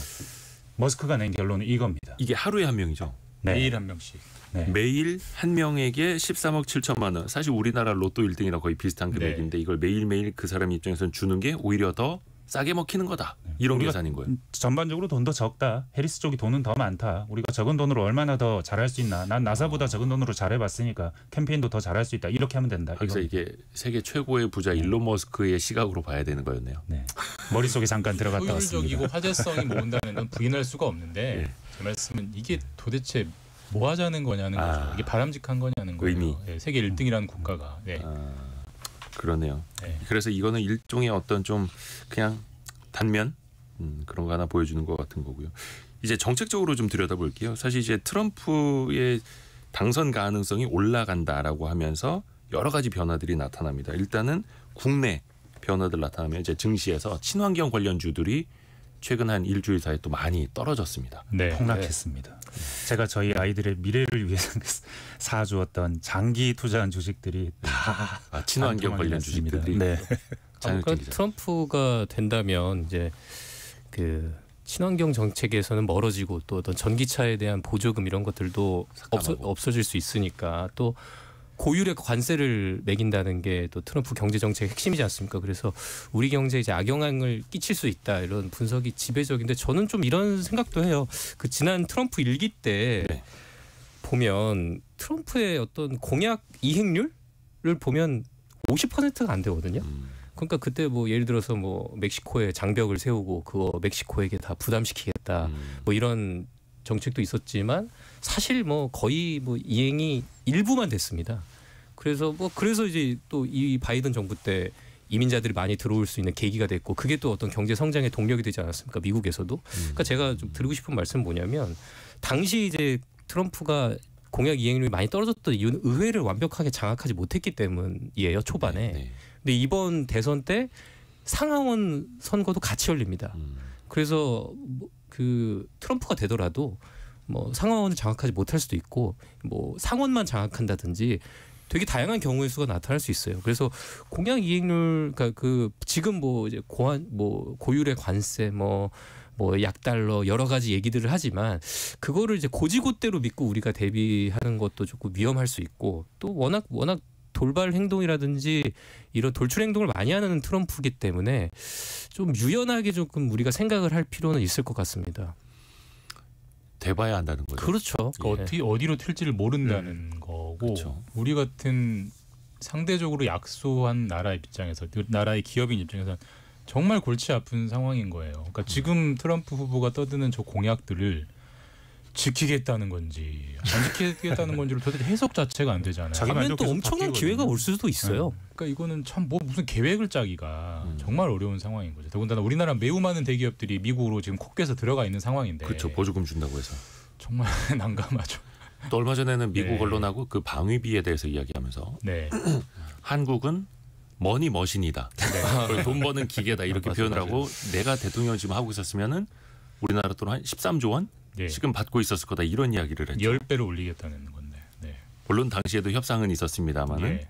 머스크가 낸 결론은 이겁니다. 이게 하루에 한 명이죠. 네. 매일 한 명씩. 네. 매일 한 명에게 13억 7천만 원. 사실 우리나라 로또 1등이랑 거의 비슷한 금액인데 네. 이걸 매일매일 그 사람 입장에서는 주는 게 오히려 더 싸게 먹히는 거다. 네. 이런 계산인 거예요. 전반적으로 돈더 적다. 해리스 쪽이 돈은 더 많다. 우리가 적은 돈으로 얼마나 더 잘할 수 있나. 난 나사보다 적은 돈으로 잘해봤으니까 캠페인도 더 잘할 수 있다. 이렇게 하면 된다. 그래서 이게 세계 최고의 부자 네. 일론 머스크의 시각으로 봐야 되는 거였네요. 네. 머릿속에 잠깐 들어갔다 왔습니다. 효율적이고 화제성이 모은다는 건 부인할 수가 없는데 네. 제 말씀은 이게 도대체 뭐 하자는 거냐는 아. 거죠. 이게 바람직한 거냐는 거예요. 네, 세계 1등이라는 국가가. 네. 아. 그러네요. 네. 그래서 이거는 일종의 어떤 좀 그냥 단면 음, 그런 거 하나 보여주는 것 같은 거고요. 이제 정책적으로 좀 들여다볼게요. 사실 이제 트럼프의 당선 가능성이 올라간다라고 하면서 여러 가지 변화들이 나타납니다. 일단은 국내 변화들 나타나면 이제 증시에서 친환경 관련 주들이 최근 한 일주일 사이 또 많이 떨어졌습니다. 네. 폭락했습니다. 네. 제가 저희 아이들의 미래를 위해서 사주었던 장기 투자한 주식들이 다 아, 친환경 관련 주식들이 네. 그까 트럼프가 된다면 이제 그 친환경 정책에서는 멀어지고 또 어떤 전기차에 대한 보조금 이런 것들도 없어, 없어질 수 있으니까 또 고율의 관세를 매긴다는 게 또 트럼프 경제 정책의 핵심이지 않습니까? 그래서 우리 경제에 이제 악영향을 끼칠 수 있다 이런 분석이 지배적인데 저는 좀 이런 생각도 해요. 그 지난 트럼프 일기 때 네. 보면 트럼프의 어떤 공약 이행률을 보면 50%가 안 되거든요. 음. 그러니까 그때 뭐 예를 들어서 뭐 멕시코에 장벽을 세우고 그거 멕시코에게 다 부담시키겠다 음. 뭐 이런 정책도 있었지만 사실 뭐 거의 뭐 이행이 일부만 됐습니다. 그래서 뭐 그래서 이제 또 이 바이든 정부 때 이민자들이 많이 들어올 수 있는 계기가 됐고 그게 또 어떤 경제 성장의 동력이 되지 않았습니까 미국에서도 그러니까 제가 좀 드리고 싶은 말씀은 뭐냐면 당시 이제 트럼프가 공약 이행률이 많이 떨어졌던 이유는 의회를 완벽하게 장악하지 못했기 때문이에요 초반에 네, 네. 근데 이번 대선 때 상하원 선거도 같이 열립니다 음. 그래서 그 트럼프가 되더라도 뭐 상원을 장악하지 못할 수도 있고 뭐 상원만 장악한다든지 되게 다양한 경우의 수가 나타날 수 있어요. 그래서 공약 이익률 그러니까 그 지금 뭐 이제 고한 뭐 고율의 관세 뭐 뭐 약달러 여러 가지 얘기들을 하지만 그거를 이제 고지고대로 믿고 우리가 대비하는 것도 조금 위험할 수 있고 또 워낙 워낙 돌발 행동이라든지 이런 돌출 행동을 많이 하는 트럼프기 때문에 좀 유연하게 조금 우리가 생각을 할 필요는 있을 것 같습니다. 돼봐야 한다는 거죠. 그렇죠. 그러니까 예. 어디 어디로 튈지를 모른다는 음. 거고 그렇죠. 우리 같은 상대적으로 약소한 나라 입장에서 나라의 기업인 입장에서 정말 골치 아픈 상황인 거예요. 그러니까 지금 트럼프 후보가 떠드는 저 공약들을 지키겠다는 건지 안 지키겠다는 건지를 도대체 해석 자체가 안 되잖아요. 반면 또 엄청난 기회가 올 수도 있어요. 네. 그러니까 이거는 참 뭐 무슨 계획을 짜기가 음. 정말 어려운 상황인 거죠. 더군다나 우리나라 매우 많은 대기업들이 미국으로 지금 콕껴서 들어가 있는 상황인데. 그렇죠. 보조금 준다고 해서. 정말 난감하죠. 또 얼마 전에는 미국 네. 언론하고 그 방위비에 대해서 이야기하면서 네. 한국은 머니 머신이다. 네. 돈 버는 기계다 이렇게 맞아, 표현을 맞아. 하고 내가 대통령 지금 하고 있었으면은 우리나라 돈한 13조 원 예. 지금 받고 있었을 거다 이런 이야기를 했죠. 10배로 올리겠다는 건데. 네. 물론 당시에도 협상은 있었습니다만은 예.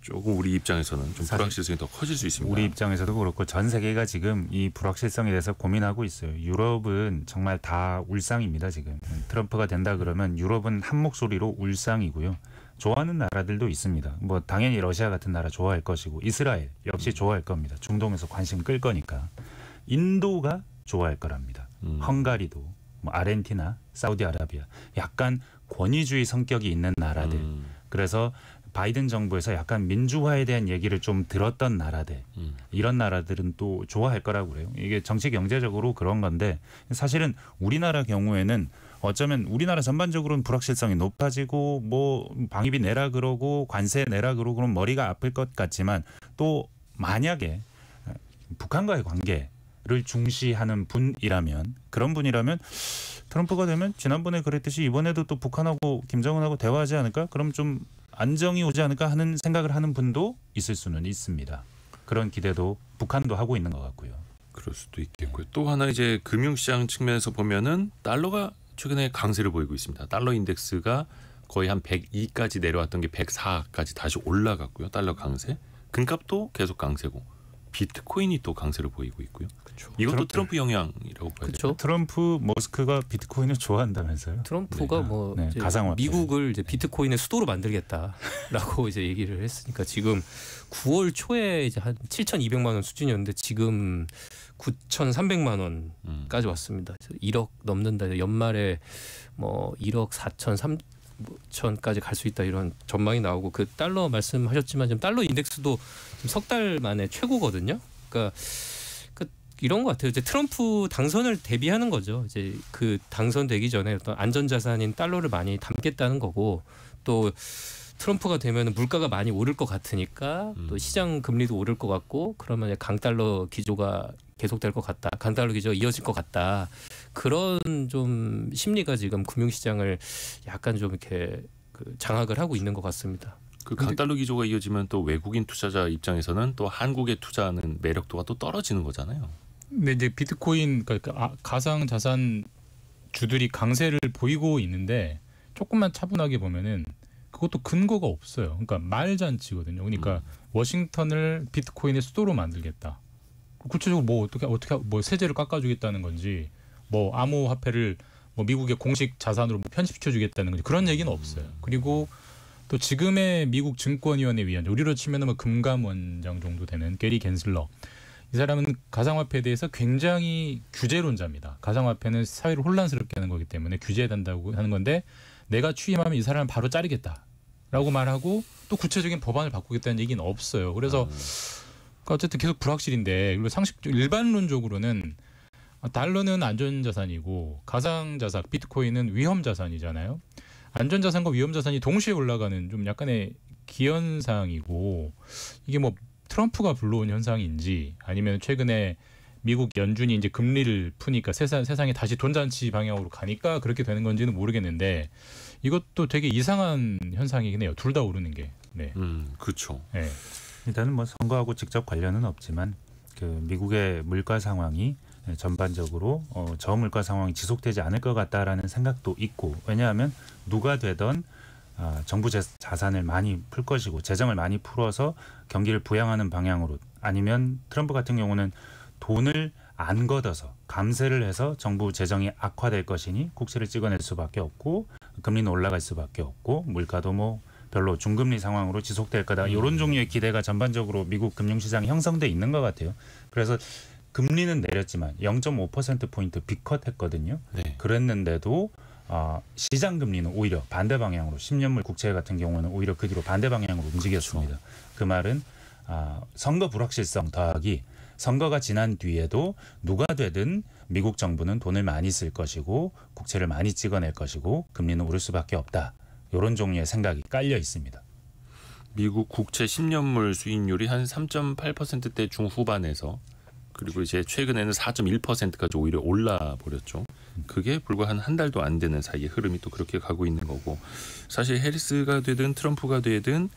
조금 우리 입장에서는 좀 불확실성이 더 커질 수 있습니다. 우리 입장에서도 그렇고 전 세계가 지금 이 불확실성에 대해서 고민하고 있어요. 유럽은 정말 다 울상입니다. 지금 트럼프가 된다 그러면 유럽은 한 목소리로 울상이고요. 좋아하는 나라들도 있습니다. 뭐 당연히 러시아 같은 나라 좋아할 것이고 이스라엘 역시 음. 좋아할 겁니다. 중동에서 관심 끌 거니까 인도가 좋아할 거랍니다. 음. 헝가리도 뭐 아르헨티나, 사우디아라비아 약간 권위주의 성격이 있는 나라들. 음. 그래서 바이든 정부에서 약간 민주화에 대한 얘기를 좀 들었던 나라들 음. 이런 나라들은 또 좋아할 거라고 그래요. 이게 정치 경제적으로 그런 건데 사실은 우리나라 경우에는 어쩌면 우리나라 전반적으로는 불확실성이 높아지고 뭐 방위비 내라 그러고 관세 내라 그러고 그럼 머리가 아플 것 같지만 또 만약에 북한과의 관계 를 중시하는 분이라면 그런 분이라면 트럼프가 되면 지난번에 그랬듯이 이번에도 또 북한하고 김정은하고 대화하지 않을까? 그럼 좀 안정이 오지 않을까 하는 생각을 하는 분도 있을 수는 있습니다. 그런 기대도 북한도 하고 있는 것 같고요. 그럴 수도 있겠고요. 네. 또 하나 이제 금융시장 측면에서 보면은 달러가 최근에 강세를 보이고 있습니다. 달러 인덱스가 거의 한 102까지 내려왔던 게 104까지 다시 올라갔고요. 달러 강세. 금값도 계속 강세고. 비트코인이 또 강세를 보이고 있고요. 그쵸. 이것도 트럼프, 트럼프 영향이라고 봐야 되죠. 트럼프 머스크가 비트코인을 좋아한다면서요? 트럼프가 네. 뭐 네. 가상화 미국을 이제 네. 비트코인의 수도로 만들겠다라고 이제 얘기를 했으니까 지금 9월 초에 이제 한 7,200만 원 수준이었는데 지금 9,300만 원까지 음. 왔습니다. 1억 넘는다. 연말에 뭐 1억 4천 3 천까지 갈 수 있다 이런 전망이 나오고 그 달러 말씀하셨지만 지금 달러 인덱스도 석 달 만에 최고거든요. 그러니까 그 이런 것 같아요. 이제 트럼프 당선을 대비하는 거죠. 이제 그 당선되기 전에 어떤 안전자산인 달러를 많이 담겠다는 거고 또 트럼프가 되면 물가가 많이 오를 것 같으니까 또 음. 시장 금리도 오를 것 같고 그러면 강달러 기조가 계속될 것 같다. 강달러 기조가 이어질 것 같다. 그런 좀 심리가 지금 금융시장을 약간 좀 이렇게 그 장악을 하고 있는 것 같습니다. 그 강달러 기조가 이어지면 또 외국인 투자자 입장에서는 또 한국에 투자하는 매력도가 또 떨어지는 거잖아요. 근 이제 비트코인 그러니까 아, 가상 자산 주들이 강세를 보이고 있는데 조금만 차분하게 보면은 그것도 근거가 없어요. 그러니까 말잔치거든요. 그러니까 음. 워싱턴을 비트코인의 수도로 만들겠다. 구체적으로 뭐 어떻게 어떻게 뭐 세제를 깎아주겠다는 건지 뭐 암호화폐를 뭐 미국의 공식 자산으로 뭐 편집시켜 주겠다는 거지 그런 얘기는 없어요. 음. 그리고 또 지금의 미국 증권위원회 위원 우리로 치면은 뭐 금감원장 정도 되는 게리 겐슬러 이 사람은 가상화폐에 대해서 굉장히 규제론자입니다. 가상화폐는 사회를 혼란스럽게 하는 거기 때문에 규제해야 된다고 하는 건데 내가 취임하면 이 사람을 바로 자르겠다라고 말하고 또 구체적인 법안을 바꾸겠다는 얘기는 없어요. 그래서 아. 어쨌든 계속 불확실인데 그리고 상식 일반론적으로는 달러는 안전자산이고 가상자산 비트코인은 위험자산이잖아요. 안전자산과 위험자산이 동시에 올라가는 좀 약간의 기현상이고 이게 뭐 트럼프가 불러온 현상인지 아니면 최근에 미국 연준이 이제 금리를 푸니까 세상, 세상이 다시 돈잔치 방향으로 가니까 그렇게 되는 건지는 모르겠는데 이것도 되게 이상한 현상이긴 해요. 둘 다 오르는 게. 네. 음, 그렇죠. 네. 일단은 뭐 선거하고 직접 관련은 없지만 그 미국의 물가 상황이 예, 전반적으로 어, 저물가 상황이 지속되지 않을 것 같다라는 생각도 있고 왜냐하면 누가 되던 어, 정부 자산을 많이 풀 것이고 재정을 많이 풀어서 경기를 부양하는 방향으로 아니면 트럼프 같은 경우는 돈을 안 걷어서 감세를 해서 정부 재정이 악화될 것이니 국채를 찍어낼 수밖에 없고 금리는 올라갈 수밖에 없고 물가도 뭐 별로 중금리 상황으로 지속될 거다 이런 음. 종류의 기대가 전반적으로 미국 금융시장 형성돼 있는 것 같아요. 그래서 금리는 내렸지만 0.5%포인트 비컷 했거든요. 네. 그랬는데도 어, 시장 금리는 오히려 반대 방향으로 10년물 국채 같은 경우는 오히려 그 뒤로 반대 방향으로 움직였습니다. 그렇죠. 그 말은 아, 어, 선거 불확실성 더하기 선거가 지난 뒤에도 누가 되든 미국 정부는 돈을 많이 쓸 것이고 국채를 많이 찍어낼 것이고 금리는 오를 수밖에 없다. 이런 종류의 생각이 깔려 있습니다. 미국 국채 10년물 수익률이 한 3.8%대 중후반에서 그리고 이제 최근에는 4.1%까지 오히려 올라 버렸죠. 그게 불과 한 한 달도 안 되는 사이에 흐름이 또 그렇게 가고 있는 거고 사실 해리스가 되든 트럼프가 되든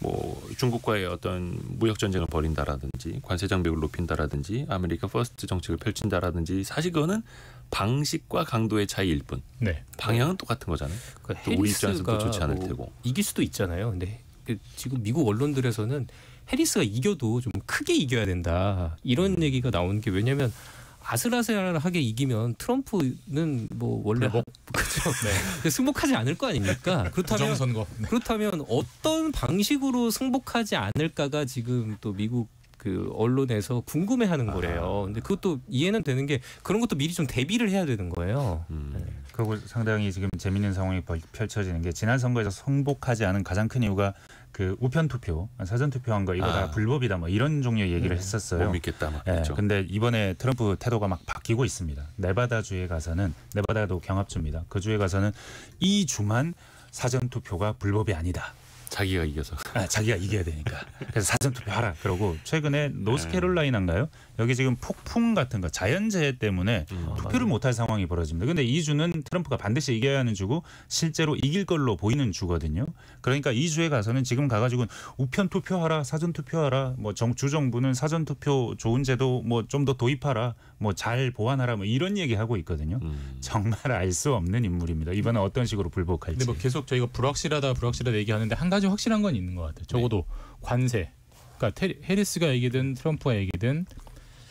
뭐 중국과의 어떤 무역 전쟁을 벌인다라든지 관세 장벽을 높인다라든지 아메리카 퍼스트 정책을 펼친다라든지 사실 그거는 방식과 강도의 차이일 뿐. 네. 방향은 똑같은 거잖아요. 그러니까 우리 입장에서도 좋지 않을 테고. 뭐 이길 수도 있잖아요. 근데 그 지금 미국 언론들에서는 해리스가 이겨도 좀 크게 이겨야 된다 이런 음. 얘기가 나오는 게 왜냐하면 아슬아슬하게 이기면 트럼프는 뭐 원래 하, 뭐 그렇죠. 네. 승복하지 않을 거 아닙니까? 그렇다면 네. 그렇다면 어떤 방식으로 승복하지 않을까가 지금 또 미국 그 언론에서 궁금해하는 거래요. 근데 그것도 이해는 되는 게 그런 것도 미리 좀 대비를 해야 되는 거예요. 음. 네. 그리고 상당히 지금 재밌는 상황이 펼쳐지는 게 지난 선거에서 승복하지 않은 가장 큰 이유가 그 우편 투표, 사전 투표한 거 이거 아. 다 불법이다 뭐 이런 종류의 얘기를 네. 했었어요. 못 믿겠다 막. 네. 그렇죠. 근데 이번에 트럼프 태도가 막 바뀌고 있습니다. 네바다 주에 가서는 네바다도 경합주입니다. 그 주에 가서는 이 주만 사전 투표가 불법이 아니다. 자기가 이겨서. 아, 자기가 이겨야 되니까. 그래서 사전 투표하라. 그러고 최근에 노스캐롤라인나인가요 여기 지금 폭풍 같은 거 자연재해 때문에 음, 아, 투표를 못할 상황이 벌어집니다. 근데 이 주는 트럼프가 반드시 이겨야 하는 주고 실제로 이길 걸로 보이는 주거든요. 그러니까 이 주에 가서는 지금 가가지고는 우편 투표하라, 사전 투표하라, 뭐 정, 주 정부는 사전 투표 좋은 제도 뭐 좀 더 도입하라, 뭐 잘 보완하라, 뭐 이런 얘기 하고 있거든요. 음. 정말 알 수 없는 인물입니다. 이번에 어떤 식으로 불복할지. 근데 뭐 계속 저희가 불확실하다, 불확실하다 얘기하는데 한 가지 확실한 건 있는 것 같아요. 적어도 네. 관세. 그러니까 해리스가 얘기든 트럼프가 얘기든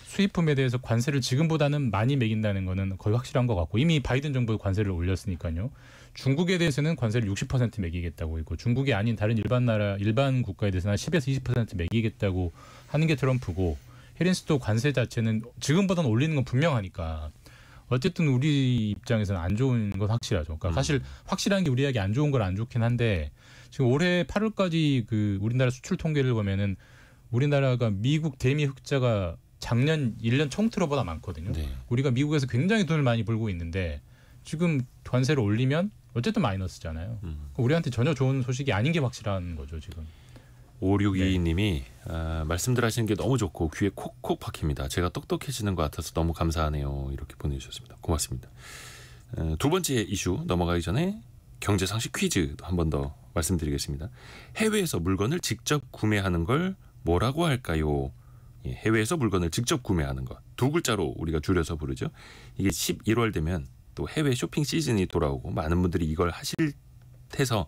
수입품에 대해서 관세를 지금보다는 많이 매긴다는 거는 거의 확실한 것 같고 이미 바이든 정부의 관세를 올렸으니까요. 중국에 대해서는 관세를 60% 매기겠다고 있고 중국이 아닌 다른 일반 나라 일반 국가에 대해서는 한 10에서 20% 매기겠다고 하는 게 트럼프고 헤린스도 관세 자체는 지금보다는 올리는 건 분명하니까 어쨌든 우리 입장에서는 안 좋은 건 확실하죠. 그러니까 음. 사실 확실한 게 우리에게 안 좋은 건 안 좋긴 한데 지금 올해 8월까지 그 우리나라 수출 통계를 보면은 우리나라가 미국 대미 흑자가 작년 1년 총트로보다 많거든요. 네. 우리가 미국에서 굉장히 돈을 많이 벌고 있는데 지금 관세를 올리면 어쨌든 마이너스잖아요. 음. 우리한테 전혀 좋은 소식이 아닌 게 확실한 거죠 지금. 5 6 2님이 네. 아, 말씀들 하시는 게 너무 좋고 귀에 콕콕 박힙니다. 제가 똑똑해지는 것 같아서 너무 감사하네요. 이렇게 보내주셨습니다. 고맙습니다. 두 번째 이슈 넘어가기 전에 경제 상식 퀴즈 한 번 더 말씀드리겠습니다. 해외에서 물건을 직접 구매하는 걸 뭐라고 할까요? 예, 해외에서 물건을 직접 구매하는 것. 두 글자로 우리가 줄여서 부르죠. 이게 11월 되면 또 해외 쇼핑 시즌이 돌아오고 많은 분들이 이걸 하실 테서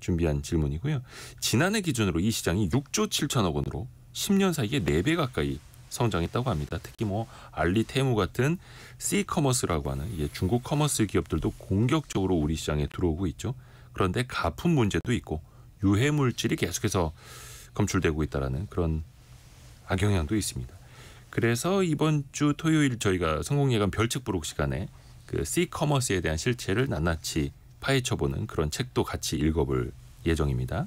준비한 질문이고요. 지난해 기준으로 이 시장이 6조 7천억 원으로 10년 사이에 4배 가까이 성장했다고 합니다. 특히 뭐 알리 테무 같은 C 커머스라고 하는 이게 중국 커머스 기업들도 공격적으로 우리 시장에 들어오고 있죠. 그런데 가품 문제도 있고 유해 물질이 계속해서 검출되고 있다라는 그런 악영향도 있습니다. 그래서 이번 주 토요일 저희가 성공예감 별책부록 시간에 그 C-커머스에 대한 실체를 낱낱이 파헤쳐보는 그런 책도 같이 읽어볼 예정입니다.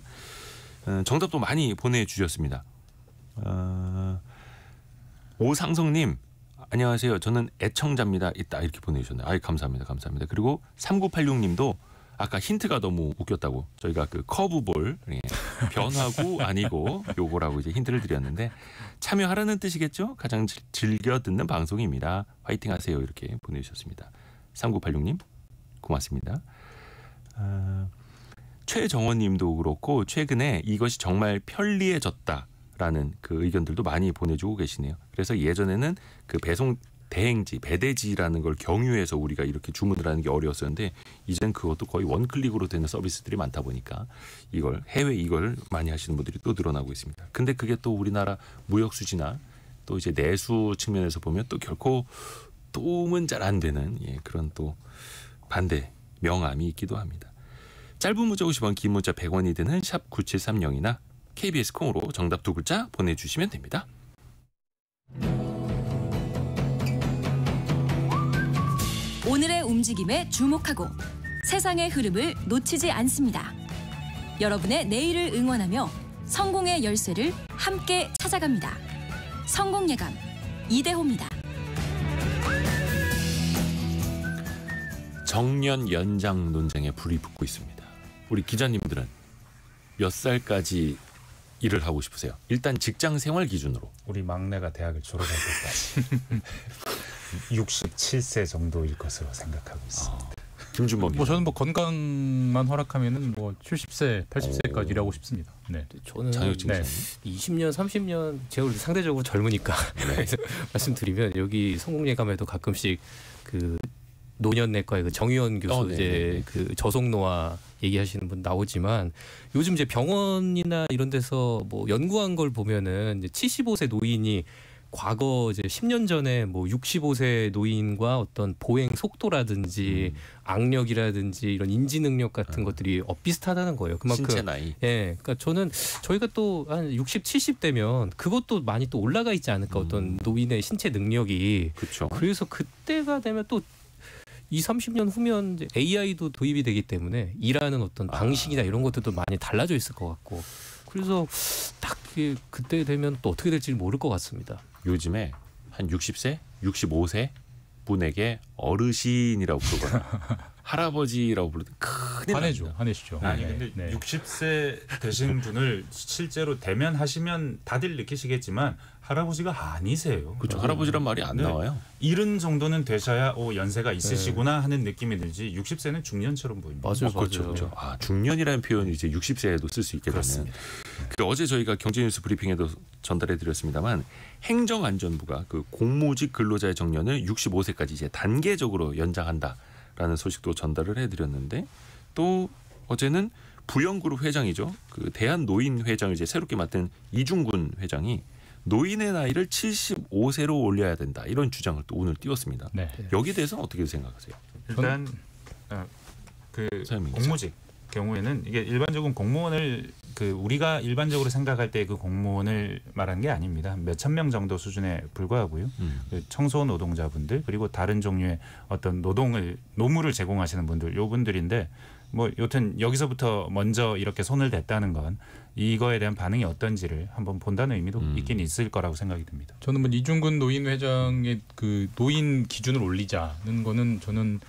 어, 정답도 많이 보내주셨습니다. 어, 오상성님 안녕하세요. 저는 애청자입니다. 이따 이렇게 보내주셨네요. 아 감사합니다. 감사합니다. 그리고 3986님도 아까 힌트가 너무 웃겼다고 저희가 그 커브볼 예, 변화구 아니고 요거라고 이제 힌트를 드렸는데 참여하라는 뜻이겠죠? 가장 즐겨 듣는 방송입니다. 화이팅하세요 이렇게 보내주셨습니다. 3986님 고맙습니다. 아, 최정원님도 그렇고 최근에 이것이 정말 편리해졌다. 라는 그 의견들도 많이 보내주고 계시네요. 그래서 예전에는 그 배송 대행지, 배대지라는 걸 경유해서 우리가 이렇게 주문을 하는 게 어려웠었는데 이젠 그것도 거의 원클릭으로 되는 서비스들이 많다 보니까 이걸 해외 이걸 많이 하시는 분들이 또 늘어나고 있습니다. 근데 그게 또 우리나라 무역 수지나 또 이제 내수 측면에서 보면 또 결코 도움은 잘 안 되는 예, 그런 또 반대 명암이 있기도 합니다. 짧은 문자 50원, 긴 문자 100원이 되는샵 9730이나 KBS 콩으로 정답 두 글자 보내주시면 됩니다. 오늘의 움직임에 주목하고 세상의 흐름을 놓치지 않습니다. 여러분의 내일을 응원하며 성공의 열쇠를 함께 찾아갑니다. 성공 예감 이대호입니다. 정년 연장 논쟁에 불이 붙고 있습니다. 우리 기자님들은 몇 살까지 일을 하고 싶으세요? 일단 직장 생활 기준으로. 우리 막내가 대학을 졸업할 때까지. 67세 정도일 것으로 생각하고 있습니다. 아. 김준범. 뭐 저는 뭐 건강만 허락하면은 뭐 70세, 80세까지 오. 일하고 싶습니다. 네. 저는 네. 20년, 30년 제가 상대적으로 젊으니까 네. 말씀드리면 여기 성공예감에도 가끔씩 그 노년내과의 그 정의원 교수 어, 네, 이제 네, 네. 그 저속노화 얘기하시는 분 나오지만 요즘 이제 병원이나 이런 데서 뭐 연구한 걸 보면은 이제 75세 노인이 과거 이제 10년 전에 뭐 65세 노인과 어떤 보행 속도라든지 음. 악력이라든지 이런 인지 능력 같은 아. 것들이 엇비슷하다는 어, 거예요. 그만큼 신체 나이. 예. 그러니까 저는 저희가 또 한 60, 70 되면 그것도 많이 또 올라가 있지 않을까 음. 어떤 노인의 신체 능력이. 그렇죠. 그래서 그때가 되면 또이 삼십 년 후면 이제 AI도 도입이 되기 때문에 일하는 어떤 아. 방식이나 아. 이런 것들도 많이 달라져 있을 것 같고 그래서 딱 그, 그때 되면 또 어떻게 될지 모를 것 같습니다. 요즘에 한 60세, 65세 분에게 어르신이라고 부르거나 할아버지라고 부르던 큰 한해죠. 한해시죠. 아, 네. 근데 네. 60세 되신 분을 실제로 대면하시면 다들 느끼시겠지만 할아버지가 아니세요. 그렇죠. 네. 할아버지란 말이 안 네. 나와요. 이른 정도는 되셔야 오 연세가 있으시구나 네. 하는 느낌이 들지 60세는 중년처럼 보입니다. 맞아요. 어, 그렇죠. 그렇죠. 아, 중년이라는 표현이 이제 60세에도 쓸 수 있게 됐습니다. 그 어제 저희가 경제뉴스 브리핑에도 전달해 드렸습니다만 행정안전부가 그공무직 근로자의 정년을 65세까지 이제 단계적으로 연장한다. 라는 소식도 전달을 해드렸는데 또 어제는 부영그룹 회장이죠. 그 대한노인회장을 이제 새롭게 맡은 이중군 회장이 노인의 나이를 75세로 올려야 된다 이런 주장을 또 오늘 띄웠습니다. 네. 여기 에 대해서 어떻게 생각하세요? 일단 어, 그 공무직 경우에는 이게 일반적인 공무원을 그 우리가 일반적으로 생각할 때 그 공무원을 말한 게 아닙니다. 몇 천 명 정도 수준에 불과하고요. 음. 그 청소 노동자분들 그리고 다른 종류의 어떤 노동을 노무를 제공하시는 분들 요 분들인데 뭐 여튼 여기서부터 먼저 이렇게 손을 댔다는 건 이거에 대한 반응이 어떤지를 한번 본다는 의미도 음. 있긴 있을 거라고 생각이 듭니다. 저는 뭐 이중근 노인 회장의 그 노인 기준을 올리자는 거는 저는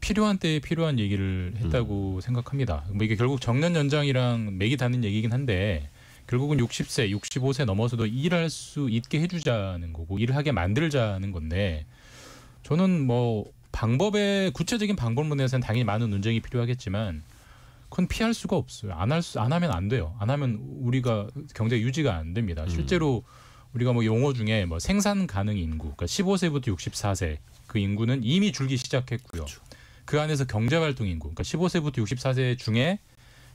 필요한 때에 필요한 얘기를 했다고 음. 생각합니다. 뭐 이게 결국 정년 연장이랑 맥이 닿는 얘기긴 한데 결국은 60세, 65세 넘어서도 일할 수 있게 해주자는 거고 일을 하게 만들자는 건데 저는 뭐 방법에 구체적인 방법론에서는 당연히 많은 논쟁이 필요하겠지만 그건 피할 수가 없어요. 안 할 수 안 하면 안 돼요. 안 하면 우리가 경제 유지가 안 됩니다. 음. 실제로 우리가 뭐 용어 중에 뭐 생산 가능 인구, 그러니까 15세부터 64세 그 인구는 이미 줄기 시작했고요. 그렇죠. 그 안에서 경제활동 인구, 그러니까 15세부터 64세 중에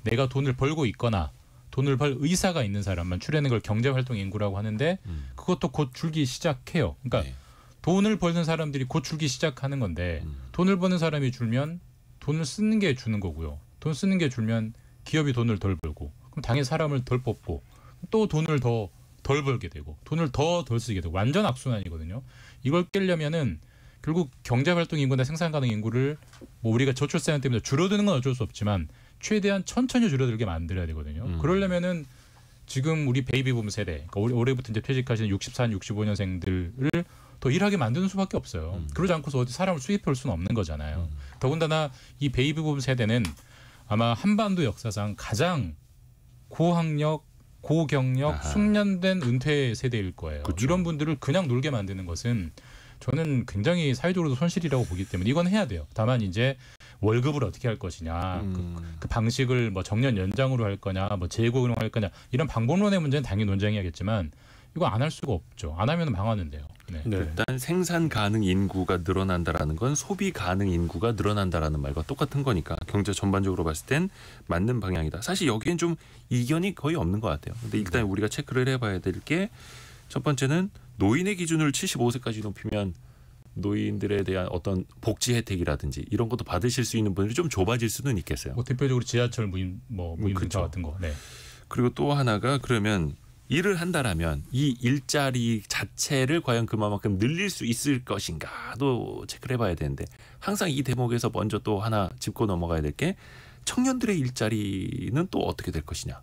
내가 돈을 벌고 있거나 돈을 벌 의사가 있는 사람만 추려낸 걸 경제활동 인구라고 하는데 음. 그것도 곧 줄기 시작해요. 그러니까 네. 돈을 버는 사람들이 곧 줄기 시작하는 건데 음. 돈을 버는 사람이 줄면 돈을 쓰는 게 주는 거고요. 돈 쓰는 게 줄면 기업이 돈을 덜 벌고 그럼 당연히 사람을 덜 뽑고 또 돈을 더 덜 벌게 되고 돈을 더 덜 쓰게 되고 완전 악순환이거든요. 이걸 깨려면은 결국 경제 활동 인구나 생산 가능 인구를 뭐 우리가 저출산 때문에 줄어드는 건 어쩔 수 없지만 최대한 천천히 줄어들게 만들어야 되거든요. 음. 그러려면은 지금 우리 베이비붐 세대, 그러니까 올해부터 이제 퇴직하시는 64, 65년생들을 더 일하게 만드는 수밖에 없어요. 음. 그러지 않고서 어디 사람을 수입할 수는 없는 거잖아요. 음. 더군다나 이 베이비붐 세대는 아마 한반도 역사상 가장 고학력, 고경력, 아하. 숙련된 은퇴 세대일 거예요. 그쵸. 이런 분들을 그냥 놀게 만드는 것은 저는 굉장히 사회적으로도 손실이라고 보기 때문에 이건 해야 돼요. 다만 이제 월급을 어떻게 할 것이냐, 음. 그, 그, 방식을 뭐 정년 연장으로 할 거냐, 뭐재고금로할 거냐 이런 방법론의 문제는 당연히 논쟁이야겠지만 이거 안 할 수가 없죠. 안 하면 망하는데요. 네. 네. 일단 생산 가능 인구가 늘어난다라는 건 소비 가능 인구가 늘어난다라는 말과 똑같은 거니까 경제 전반적으로 봤을 땐 맞는 방향이다. 사실 여기엔 좀 이견이 거의 없는 것 같아요. 근데 일단 네. 우리가 체크를 해봐야 될게 첫 번째는 노인의 기준을 75세까지 높이면 노인들에 대한 어떤 복지 혜택이라든지 이런 것도 받으실 수 있는 분들이 좀 좁아질 수는 있겠어요. 뭐 대표적으로 지하철 무인 뭐 음, 무인 그렇 같은 거. 네. 그리고 또 하나가 그러면 일을 한다라면 이 일자리 자체를 과연 그만큼 늘릴 수 있을 것인가도 체크를 해봐야 되는데 항상 이 대목에서 먼저 또 하나 짚고 넘어가야 될 게 청년들의 일자리는 또 어떻게 될 것이냐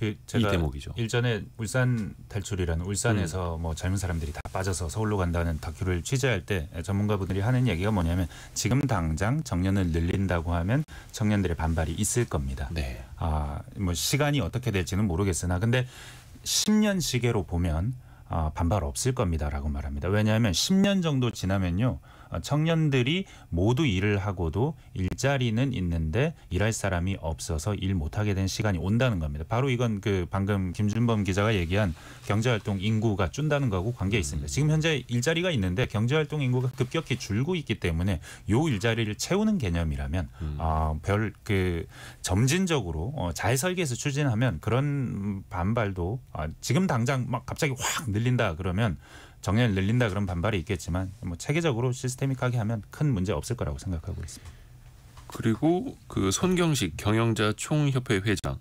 그 제가 이 대목이죠. 일전에 울산 탈출이라는 울산에서 음. 뭐 젊은 사람들이 다 빠져서 서울로 간다는 다큐를 취재할 때 전문가분들이 하는 얘기가 뭐냐면 지금 당장 정년을 늘린다고 하면 청년들의 반발이 있을 겁니다. 네. 아뭐 시간이 어떻게 될지는 모르겠으나 근데 10년 시계로 보면 아, 반발 없을 겁니다라고 말합니다. 왜냐하면 10년 정도 지나면요. 어, 청년들이 모두 일을 하고도 일자리는 있는데 일할 사람이 없어서 일 못하게 된 시간이 온다는 겁니다. 바로 이건 그 방금 김준범 기자가 얘기한 경제활동 인구가 준다는 거하고 관계 있습니다. 음. 지금 현재 일자리가 있는데 경제활동 인구가 급격히 줄고 있기 때문에 요 일자리를 채우는 개념이라면 음. 어, 아, 별그 점진적으로 어, 잘 설계해서 추진하면 그런 반발도 어, 지금 당장 막 갑자기 확 늘린다 그러면 정년을 늘린다 그런 반발이 있겠지만 뭐 체계적으로 시스템이하게 하면 큰 문제 없을 거라고 생각하고 있습니다. 그리고 그 손경식 경영자 총협회 회장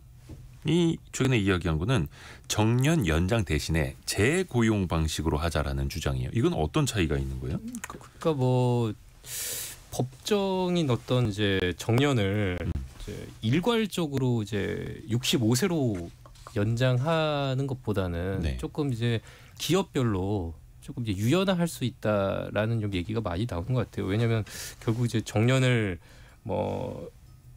이 최근에 이야기한 거는 정년 연장 대신에 재고용 방식으로 하자라는 주장이에요. 이건 어떤 차이가 있는 거예요? 그러니까 뭐 법정인 어떤 이제 정년을 음. 이제 일괄적으로 이제 65세로 연장하는 것보다는 네. 조금 이제 기업별로 조금 이제 유연화할 수 있다라는 좀 얘기가 많이 나오는 것 같아요. 왜냐하면 결국 이제 정년을 뭐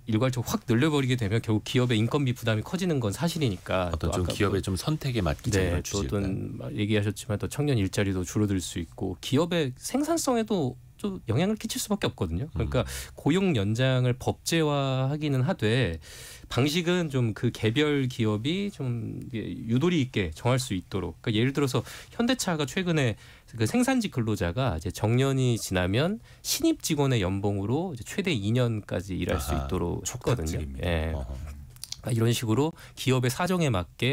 일괄적으로 확 늘려버리게 되면 결국 기업의 인건비 부담이 커지는 건 사실이니까 어떤 아, 좀 기업의 좀 선택에 맞기 네, 또 어떤 얘기하셨지만 또 청년 일자리도 줄어들 수 있고 기업의 생산성에도 좀 영향을 끼칠 수밖에 없거든요. 그러니까 음. 고용 연장을 법제화하기는 하되 방식은 좀 그 개별 기업이 좀 유도리 있게 정할 수 있도록 그러니까 예를 들어서 현대차가 최근에 그 생산직 근로자가 이제 정년이 지나면 신입 직원의 연봉으로 최대 2년까지 일할 수 있도록 예. 아, 했거든요. 예. 그러니까 이런 식으로 기업의 사정에 맞게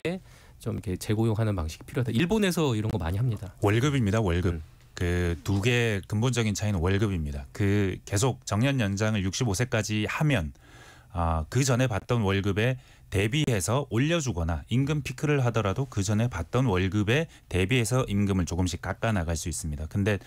좀 이렇게 재고용하는 방식이 필요하다. 일본에서 이런 거 많이 합니다. 월급입니다. 월급. 음. 그두 개 근본적인 차이는 월급입니다. 그 계속 정년 연장을 65세까지 하면 아, 그 전에 받던 월급에 대비해서 올려주거나 임금 피크를 하더라도 그 전에 받던 월급에 대비해서 임금을 조금씩 깎아 나갈 수 있습니다. 근데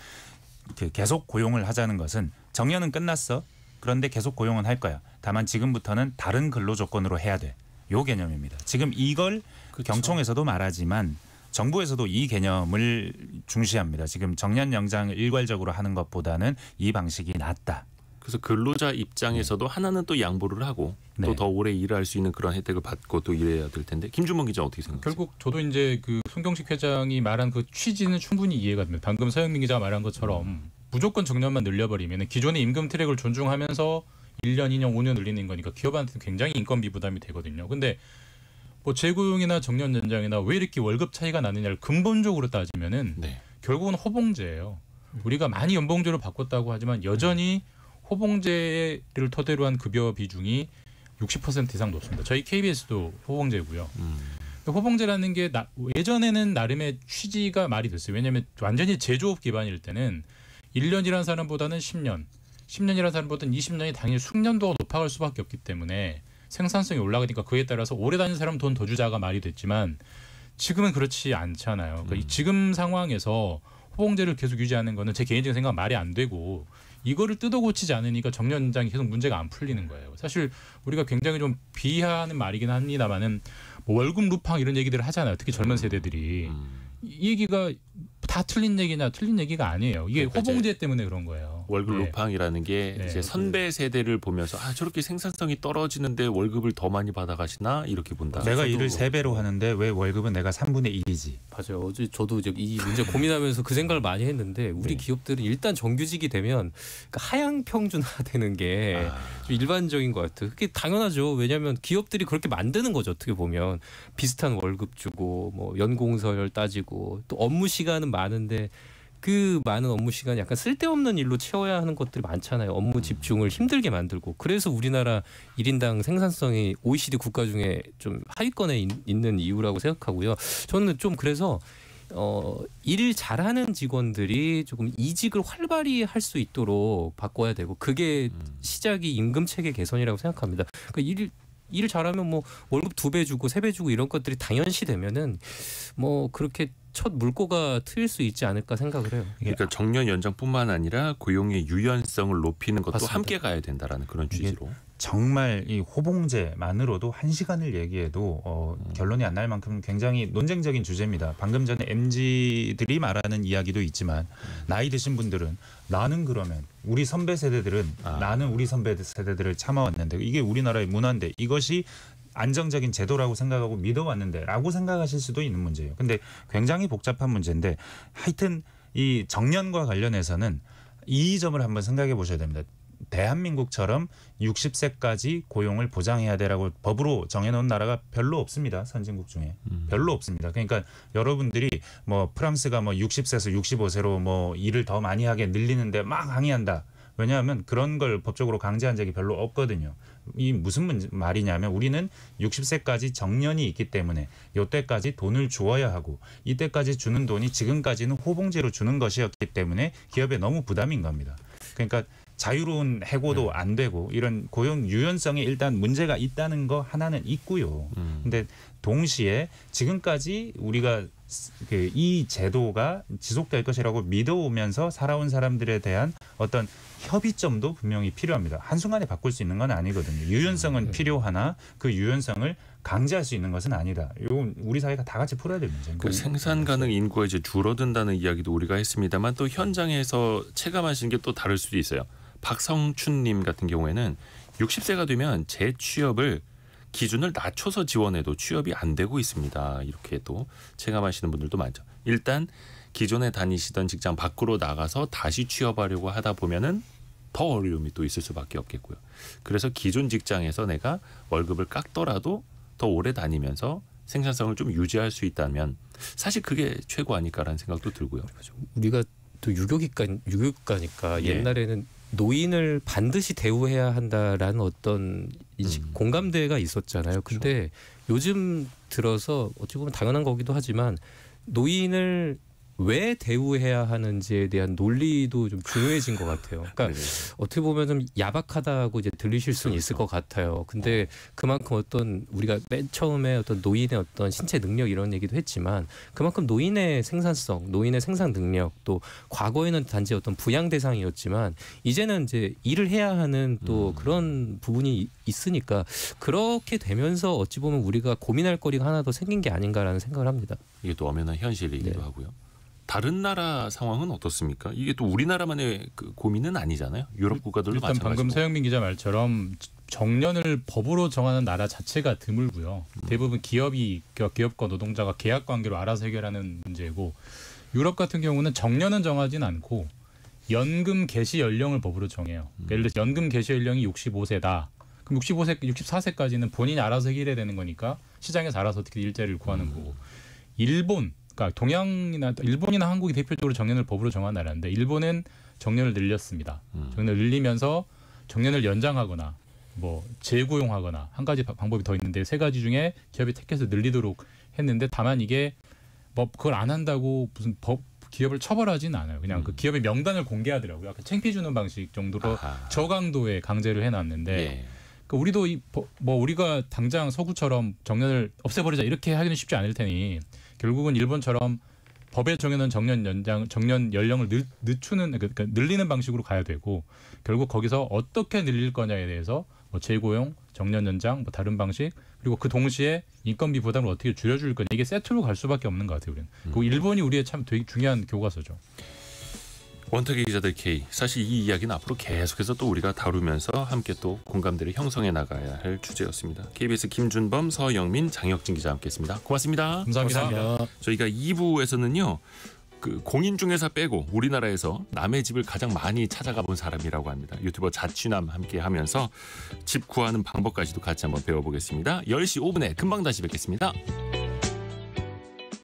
그 계속 고용을 하자는 것은 정년은 끝났어. 그런데 계속 고용은 할 거야. 다만 지금부터는 다른 근로 조건으로 해야 돼. 요 개념입니다. 지금 이걸 그렇죠. 경총에서도 말하지만 정부에서도 이 개념을 중시합니다. 지금 정년 연장을 일괄적으로 하는 것보다는 이 방식이 낫다. 그래서 근로자 입장에서도 네. 하나는 또 양보를 하고 네. 또더 오래 일할 수 있는 그런 혜택을 받고 또 일해야 될 텐데 김준범 기자 어떻게 생각하세요? 결국 저도 이제 그 송경식 회장이 말한 그 취지는 충분히 이해가 됩니다. 방금 서영민 기자가 말한 것처럼 음. 무조건 정년만 늘려버리면 기존의 임금 트랙을 존중하면서 1년, 2년, 5년 늘리는 거니까 기업한테는 굉장히 인건비 부담이 되거든요. 근데 뭐 재고용이나 정년 연장이나 왜 이렇게 월급 차이가 나느냐를 근본적으로 따지면은 네. 결국은 호봉제예요. 우리가 많이 연봉제로 바꿨다고 하지만 여전히 음. 호봉제를 토대로 한 급여 비중이 60% 이상 높습니다. 저희 KBS도 호봉제고요. 음. 호봉제라는 게 나, 예전에는 나름의 취지가 말이 됐어요. 왜냐하면 완전히 제조업 기반일 때는 1년이라는 사람보다는 10년, 10년이라는 사람보다는 20년이 당연히 숙련도가 높아갈 수밖에 없기 때문에 생산성이 올라가니까 그에 따라서 오래 다니는 사람 돈 더 주자가 말이 됐지만 지금은 그렇지 않잖아요. 그러니까 음. 지금 상황에서 호봉제를 계속 유지하는 거는 제 개인적인 생각은 말이 안 되고 이거를 뜯어 고치지 않으니까 정년 장이 계속 문제가 안 풀리는 거예요. 사실 우리가 굉장히 좀 비하하는 말이긴 합니다만은 뭐 월급 루팡 이런 얘기들을 하잖아요. 특히 젊은 음. 세대들이 음. 이 얘기가 다 틀린 얘기나 틀린 얘기가 아니에요. 이게 네, 호봉제 때문에 그런 거예요. 월급 루팡이라는게 네. 네. 이제 선배 세대를 보면서 아 저렇게 생산성이 떨어지는데 월급을 더 많이 받아가시나 이렇게 본다. 아, 내가 일을 세 배로 하는데 왜 월급은 내가 3분의 1이지? 맞아요. 어제 저도 이제 이 문제 고민하면서 그 생각을 많이 했는데 우리 네. 기업들은 일단 정규직이 되면 그러니까 하향 평준화되는 게 아. 일반적인 것 같아요. 그게 당연하죠. 왜냐하면 기업들이 그렇게 만드는 거죠. 어떻게 보면 비슷한 월급 주고 뭐 연공서열 따지고 또 업무 시간은 많은데 그 많은 업무 시간 약간 쓸데없는 일로 채워야 하는 것들이 많잖아요. 업무 음. 집중을 힘들게 만들고 그래서 우리나라 1인당 생산성이 OECD 국가 중에 좀 하위권에 있는 이유라고 생각하고요. 저는 좀 그래서 어, 일을 잘하는 직원들이 조금 이직을 활발히 할 수 있도록 바꿔야 되고 그게 음. 시작이 임금 체계 개선이라고 생각합니다. 그러니까 일 일을 잘하면 뭐 월급 두 배 주고 세 배 주고 이런 것들이 당연시 되면은 뭐 그렇게 첫 물꼬가 트일 수 있지 않을까 생각을 해요. 그러니까 정년 연장뿐만 아니라 고용의 유연성을 높이는 것도 맞습니다. 함께 가야 된다라는 그런 취지로. 정말 이 호봉제만으로도 한 시간을 얘기해도 어, 음. 결론이 안 날 만큼 굉장히 논쟁적인 주제입니다. 방금 전에 MZ들이 말하는 이야기도 있지만 음. 나이 드신 분들은 나는 그러면 우리 선배 세대들은 아. 나는 우리 선배 세대들을 참아왔는데 이게 우리나라의 문화인데 이것이 안정적인 제도라고 생각하고 믿어왔는데라고 생각하실 수도 있는 문제예요. 근데 굉장히 복잡한 문제인데 하여튼 이 정년과 관련해서는 이 점을 한번 생각해 보셔야 됩니다. 대한민국처럼 60세까지 고용을 보장해야 되라고 법으로 정해놓은 나라가 별로 없습니다. 선진국 중에 음. 별로 없습니다. 그러니까 여러분들이 뭐 프랑스가 뭐 60세에서 65세로 뭐 일을 더 많이 하게 늘리는데 막 항의한다. 왜냐하면 그런 걸 법적으로 강제한 적이 별로 없거든요. 이 무슨 문, 말이냐면 우리는 60세까지 정년이 있기 때문에 요때까지 돈을 주어야 하고 이때까지 주는 돈이 지금까지는 호봉제로 주는 것이었기 때문에 기업에 너무 부담인 겁니다. 그러니까 자유로운 해고도 네. 안 되고 이런 고용 유연성에 일단 문제가 있다는 거 하나는 있고요. 음. 근데 동시에 지금까지 우리가 그이 제도가 지속될 것이라고 믿어오면서 살아온 사람들에 대한 어떤 협의점도 분명히 필요합니다. 한순간에 바꿀 수 있는 건 아니거든요. 유연성은 음, 네. 필요하나 그 유연성을 강제할 수 있는 것은 아니다. 이건 우리 사회가 다 같이 풀어야 될 문제입니다. 그 네. 생산 가능 인구가 이제 줄어든다는 이야기도 우리가 했습니다만 또 현장에서 체감하시는 게 또 다를 수도 있어요. 박성춘님 같은 경우에는 60세가 되면 재취업을 기준을 낮춰서 지원해도 취업이 안 되고 있습니다. 이렇게 또 체감하시는 분들도 많죠. 일단 기존에 다니시던 직장 밖으로 나가서 다시 취업하려고 하다 보면은 더 어려움이 또 있을 수밖에 없겠고요. 그래서 기존 직장에서 내가 월급을 깎더라도 더 오래 다니면서 생산성을 좀 유지할 수 있다면 사실 그게 최고 아닐까라는 생각도 들고요. 우리가 또 유교기관 유교과니까 기 예. 옛날에는 노인을 반드시 대우해야 한다라는 어떤 인식 음. 공감대가 있었잖아요. 근데 그렇죠. 요즘 들어서 어찌 보면 당연한 거기도 하지만 노인을 왜 대우해야 하는지에 대한 논리도 좀 중요해진 것 같아요. 그러니까 네, 네, 네. 어떻게 보면 좀 야박하다고 이제 들리실 수는 있을 것 같아요. 근데 어. 그만큼 어떤 우리가 맨 처음에 어떤 노인의 어떤 신체 능력 이런 얘기도 했지만 그만큼 노인의 생산성, 노인의 생산 능력 또 과거에는 단지 어떤 부양 대상이었지만 이제는 이제 일을 해야 하는 또 음. 그런 부분이 있으니까 그렇게 되면서 어찌 보면 우리가 고민할 거리가 하나 더 생긴 게 아닌가라는 생각을 합니다. 이게 또 엄연한 현실이기도 네. 하고요. 다른 나라 상황은 어떻습니까? 이게 또 우리나라만의 그 고민은 아니잖아요. 유럽 국가들도 일단 마찬가지고. 방금 서영민 기자 말처럼 정년을 법으로 정하는 나라 자체가 드물고요. 음. 대부분 기업이 기업과 노동자가 계약 관계로 알아서 해결하는 문제고 유럽 같은 경우는 정년은 정하진 않고 연금 개시 연령을 법으로 정해요. 음. 예를 들어 연금 개시 연령이 65세다. 그럼 65세, 64세까지는 본인이 알아서 해결해야 되는 거니까 시장에서 알아서 어떻게 일자리를 구하는 음. 거고. 일본 그러니까 동양이나 일본이나 한국이 대표적으로 정년을 법으로 정한 나라인데 일본은 정년을 늘렸습니다. 음. 정년을 늘리면서 정년을 연장하거나 뭐 재고용하거나 한 가지 방법이 더 있는데 세 가지 중에 기업이 택해서 늘리도록 했는데 다만 이게 뭐 그걸 안 한다고 무슨 법 기업을 처벌하진 않아요. 그냥 그 음. 그 기업의 명단을 공개하더라고요. 약간 챙피 주는 방식 정도로 아하. 저강도의 강제를 해놨는데 예. 그 우리도 이 뭐 우리가 당장 서구처럼 정년을 없애버리자 이렇게 하기는 쉽지 않을 테니 결국은 일본처럼 법에 정해놓은 정년 연장, 정년 연령을 늦, 늦추는 그, 그러니까 늘리는 방식으로 가야 되고 결국 거기서 어떻게 늘릴 거냐에 대해서 뭐 재고용, 정년 연장, 뭐 다른 방식 그리고 그 동시에 인건비 부담을 어떻게 줄여줄 거냐 이게 세트로 갈 수밖에 없는 것 같아요. 우리는 그 일본이 우리의 참 되게 중요한 교과서죠. 원탁의 기자들 K. 사실 이 이야기는 앞으로 계속해서 또 우리가 다루면서 함께 또 공감대를 형성해 나가야 할 주제였습니다. KBS 김준범, 서영민, 장혁진 기자 함께했습니다. 고맙습니다. 감사합니다. 감사합니다. 저희가 2부에서는요. 그 공인중개사 빼고 우리나라에서 남의 집을 가장 많이 찾아가 본 사람이라고 합니다. 유튜버 자취남 함께 하면서 집 구하는 방법까지도 같이 한번 배워보겠습니다. 10시 5분에 금방 다시 뵙겠습니다.